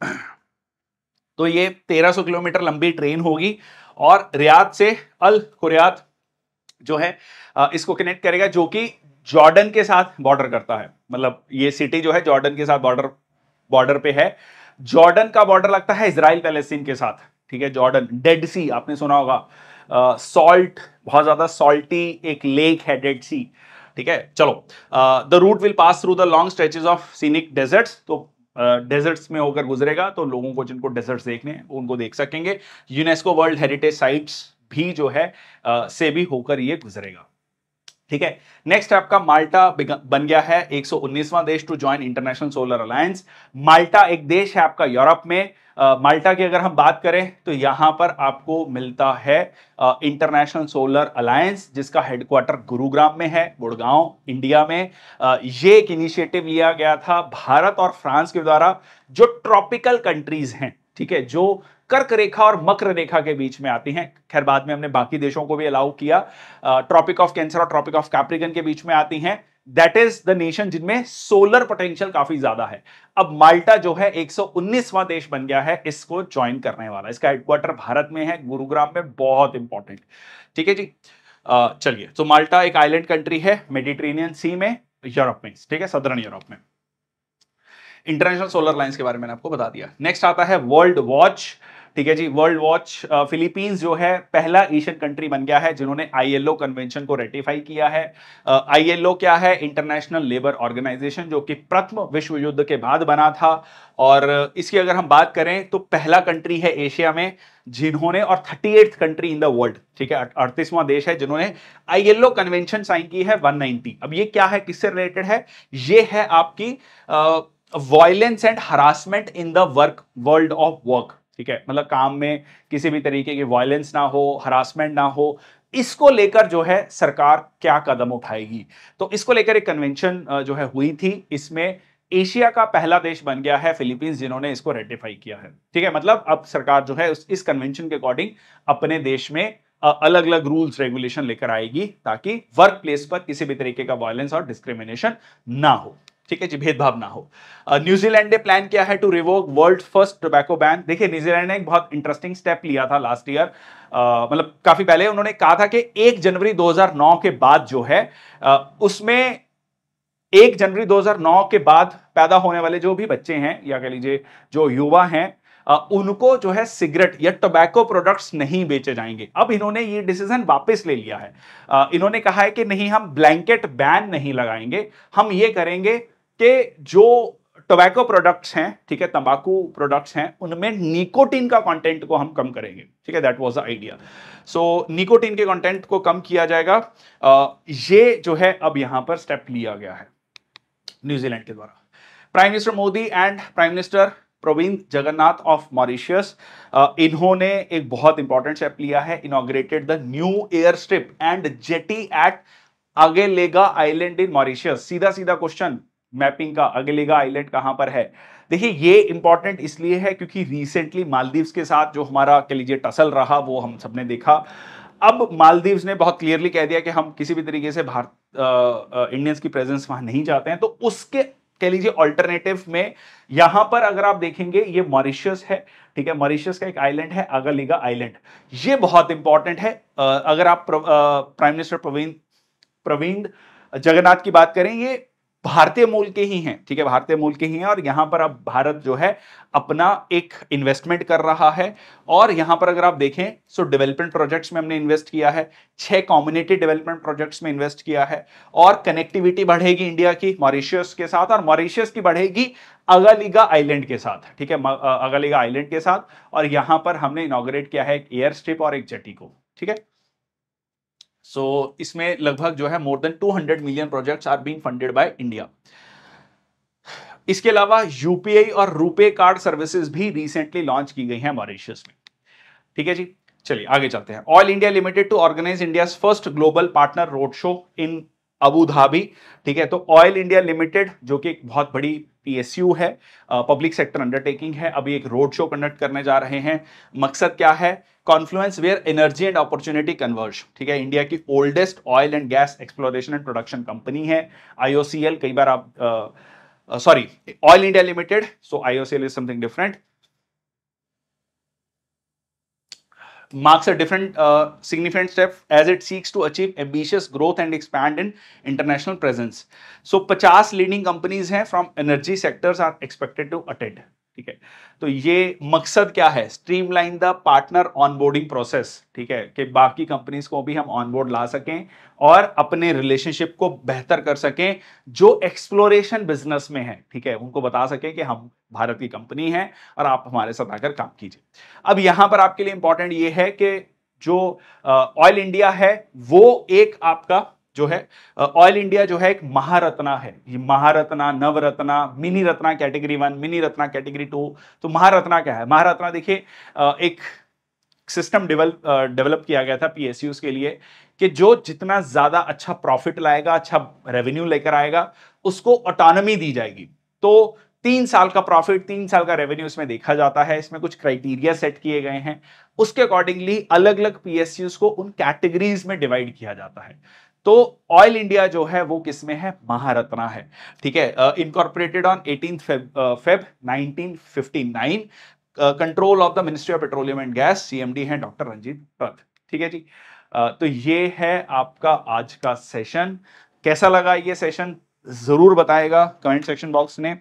तो ये 1300 किलोमीटर लंबी ट्रेन होगी और रियाद से अल कुरियात जो है इसको कनेक्ट करेगा जो कि जॉर्डन के साथ बॉर्डर करता है मतलब ये सिटी जो है जॉर्डन के साथ बॉर्डर बॉर्डर पे है जॉर्डन का बॉर्डर लगता है इसराइल पैलेस्टीन के साथ ठीक है जॉर्डन डेड सी आपने सुना होगा सॉल्ट बहुत ज्यादा सॉल्टी एक लेक है डेड सी ठीक है चलो the route will pass through the long stretches of scenic deserts तो डेजर्ट्स में होकर गुजरेगा तो लोगों को जिनको डेजर्ट्स देखने हैं उनको देख सकेंगे यूनेस्को वर्ल्ड हेरिटेज साइट्स भी जो है आ, से भी होकर ये गुजरेगा ठीक है नेक्स्ट आपका माल्टा बन गया है 119वां देश to join International Solar Alliance Malta एक देश है आपका यूरोप में माल्टा की अगर हम बात करें तो यहां पर आपको मिलता है इंटरनेशनल सोलर अलायंस जिसका हेडक्वार्टर गुरुग्राम में है गुड़गांव इंडिया में आ, ये एक इनिशिएटिव लिया गया था भारत और फ्रांस के द्वारा जो ट्रॉपिकल कंट्रीज हैं ठीक है जो कर्क रेखा और मकर रेखा के बीच में आती हैं खैर बाद में हमने बाकी देशों को भी अलाउ किया ट्रॉपिक ऑफ कैंसर और ट्रॉपिक ऑफ कैप्रिकन के बीच में आती हैं दैट इज द नेशन जिनमें सोलर पोटेंशियल काफी ज्यादा है अब माल्टा जो है 119वां देश बन गया है इसको ज्वाइन करने वाला इसका हेडक्वार्टर भारत में है गुरुग्राम में बहुत इंपॉर्टेंट ठीक है जी चलिए तो माल्टा एक आइलैंड कंट्री है मेडिटेरेनियन सी में यूरोप में ठीक है सदर्न यूरोप में इंटरनेशनल सोलर लाइन्स के बारे में आपको बता दिया नेक्स्ट आता है वर्ल्ड वॉच ठीक है जी वर्ल्ड वॉच फिलीपींस जो है पहला एशियन कंट्री बन गया है जिन्होंने आईएलओ कन्वेंशन को रेटिफाई किया है आईएलओ क्या है इंटरनेशनल लेबर ऑर्गेनाइजेशन जो कि प्रथम विश्व युद्ध के बाद बना था और इसकी अगर हम बात करें तो पहला कंट्री है एशिया में जिन्होंने और thirty country in the world ठीक है अड़तीसवां देश है जिन्होंने आईएलओ कन्वेंशन साइन की है 190 अब ये क्या है किससे रिलेटेड है ये है आपकी violence and harassment in the work world of work ठीक है मतलब काम में किसी भी तरीके की वायलेंस ना हो हरासमेंट ना हो इसको लेकर जो है सरकार क्या कदम उठाएगी तो इसको लेकर एक कन्वेंशन जो है हुई थी इसमें एशिया का पहला देश बन गया है फिलीपींस जिन्होंने इसको रेटिफाई किया है ठीक है मतलब अब सरकार जो है उस, इस कन्वेंशन के अकॉर्डिंग अपने देश में अलग अलग रूल्स रेगुलेशन लेकर आएगी ताकि वर्क प्लेस पर किसी भी तरीके का वायलेंस और डिस्क्रिमिनेशन ना हो ठीक है जी भेदभाव ना हो न्यूजीलैंड ने प्लान किया है to revoke world first tobacco ban देखिए न्यूजीलैंड ने एक बहुत इंटरेस्टिंग स्टेप लिया था लास्ट ईयर मतलब काफी पहले उन्होंने कहा था कि एक जनवरी 2009 के बाद जो है आ, उसमें एक जनवरी 2009 के बाद पैदा होने वाले जो भी बच्चे हैं या कह लीजिए जो युवा हैं उनको जो है सिगरेट या टोबैको प्रोडक्ट्स नहीं बेचे जाएंगे अब इन्होंने ये डिसीजन वापस ले लिया है इन्होंने कहा है कि नहीं हम ब्लैंकेट बैन नहीं लगाएंगे हम ये करेंगे कि जो टोबैको प्रोडक्ट्स हैं ठीक है तंबाकू प्रोडक्ट्स हैं उनमें निकोटीन का कंटेंट को हम कम करेंगे ठीक है that was the idea so nicotine के कंटेंट को कम किया जाएगा आ, ये जो है अब यहां पर स्टेप लिया गया है न्यूजीलैंड के द्वारा prime minister Modi and prime minister Pravind Jugnauth of Mauritius इन्होंने एक बहुत इंपॉर्टेंट स्टेप लिया है inaugurated the new air strip and jetty at Agalega island in Mauritius सीधा सीधा क्वेश्चन मैपिंग का अगलेगा आइलैंड कहाँ पर है देखिए ये इंपॉर्टेंट इसलिए है क्योंकि रिसेंटली मालदीव्स के साथ जो हमारा कह लीजिए टसल रहा वो हम सबने देखा अब मालदीव्स ने बहुत क्लियरली कह दिया कि हम किसी भी तरीके से भारत इंडियंस की प्रेजेंस वहां नहीं चाहते हैं तो उसके कह लीजिए ऑल्टरनेटिव में यहां पर अगर आप देखेंगे ये मॉरिशियस है ठीक है मॉरिशियस का एक आइलैंड है आगालीगा आइलैंड ये बहुत इंपॉर्टेंट है अगर आप प्राइम मिनिस्टर प्रवीण प्रवीण जगन्नाथ की बात करें ये भारतीय मूल के ही हैं ठीक है भारतीय मूल के ही हैं और यहां पर अब भारत जो है अपना एक इन्वेस्टमेंट कर रहा है और यहां पर अगर आप देखें सो डेवलपमेंट प्रोजेक्ट्स में हमने इन्वेस्ट किया है छह कम्युनिटी डेवलपमेंट प्रोजेक्ट्स में इन्वेस्ट किया है और कनेक्टिविटी बढ़ेगी इंडिया की मॉरिशियस के साथ और मॉरिशियस की बढ़ेगी अगलीगा आइलैंड के साथ ठीक है अगलीगा आइलैंड के साथ और यहां पर हमने इनोग्रेट किया है एक एयर स्ट्रिप और एक जटी को ठीक है सो so, इसमें लगभग जो है more than 200 million projects are being funded by India इसके अलावा यूपीआई और रुपे कार्ड सर्विसेज भी रिसेंटली लॉन्च की गई हैं मॉरिशियस में ठीक है जी चलिए आगे चलते हैं oil India limited to organise India first global partner road show in Abu Dhabi ठीक है तो ऑयल इंडिया लिमिटेड जो कि एक बहुत बड़ी पीएसयू है पब्लिक सेक्टर अंडरटेकिंग है अभी एक रोड शो कंडक्ट करने जा रहे हैं मकसद क्या है confluence where energy and opportunity converge ठीक है इंडिया की oldest oil and gas exploration and production company है आईओसीएल कई बार आप sorry oil India limited so IOCL is something different marks a different uh, significant step as it seeks to achieve ambitious growth and expand in international presence. So 50 leading companies from energy sectors are expected to attend. ठीक है तो ये मकसद क्या है streamline the partner onboarding process ठीक है कि बाकी कंपनीज को भी हम ऑनबोर्ड ला सकें और अपने रिलेशनशिप को बेहतर कर सकें जो एक्सप्लोरेशन बिजनेस में है ठीक है उनको बता सकें कि हम भारत की कंपनी है और आप हमारे साथ आकर काम कीजिए अब यहां पर आपके लिए इंपॉर्टेंट ये है कि जो ऑयल इंडिया है वो एक आपका जो है ऑयल इंडिया जो है एक महारत्ना है ये Maharatna Navratna mini Ratna category one mini Ratna category two तो महारत्ना क्या है महारत्ना देखिए एक सिस्टम डेवलप डेवलप किया गया था पीएसयूज के लिए कि जो जितना ज़्यादा अच्छा प्रॉफिट लाएगा अच्छा रेवेन्यू लेकर आएगा उसको ऑटोनमी दी जाएगी तो तीन साल का प्रॉफिट तीन साल का रेवेन्यू इसमें देखा जाता है इसमें कुछ क्राइटेरिया सेट किए गए हैं उसके अकॉर्डिंगली अलग अलग पीएसयूज को उन कैटेगरीज में डिवाइड किया जाता है तो ऑयल इंडिया जो है वो किसमें है महारत्ना है ठीक है incorporated on eighteen Feb nineteen control of the ministry of petroleum and gas CMD है डॉक्टर रंजीत रथ ठीक है जी uh, तो ये है आपका आज का सेशन कैसा लगा ये सेशन जरूर बताएगा कमेंट सेक्शन बॉक्स ने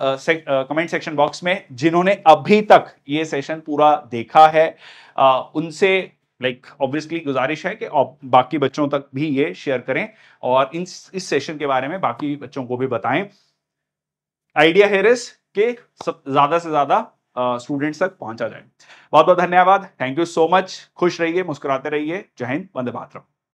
कमेंट सेक्शन बॉक्स में जिन्होंने अभी तक ये सेशन पूरा देखा है uh, उनसे लाइक ऑब्वियसली गुजारिश है कि बाकी बच्चों तक भी ये शेयर करें और इन इस सेशन के बारे में बाकी बच्चों को भी बताएं आइडिया हेरिस इज के ज्यादा से ज्यादा स्टूडेंट्स तक पहुंचा जाए बहुत बहुत धन्यवाद थैंक यू सो मच खुश रहिए मुस्कुराते रहिए जय हिंद वंदे मातरम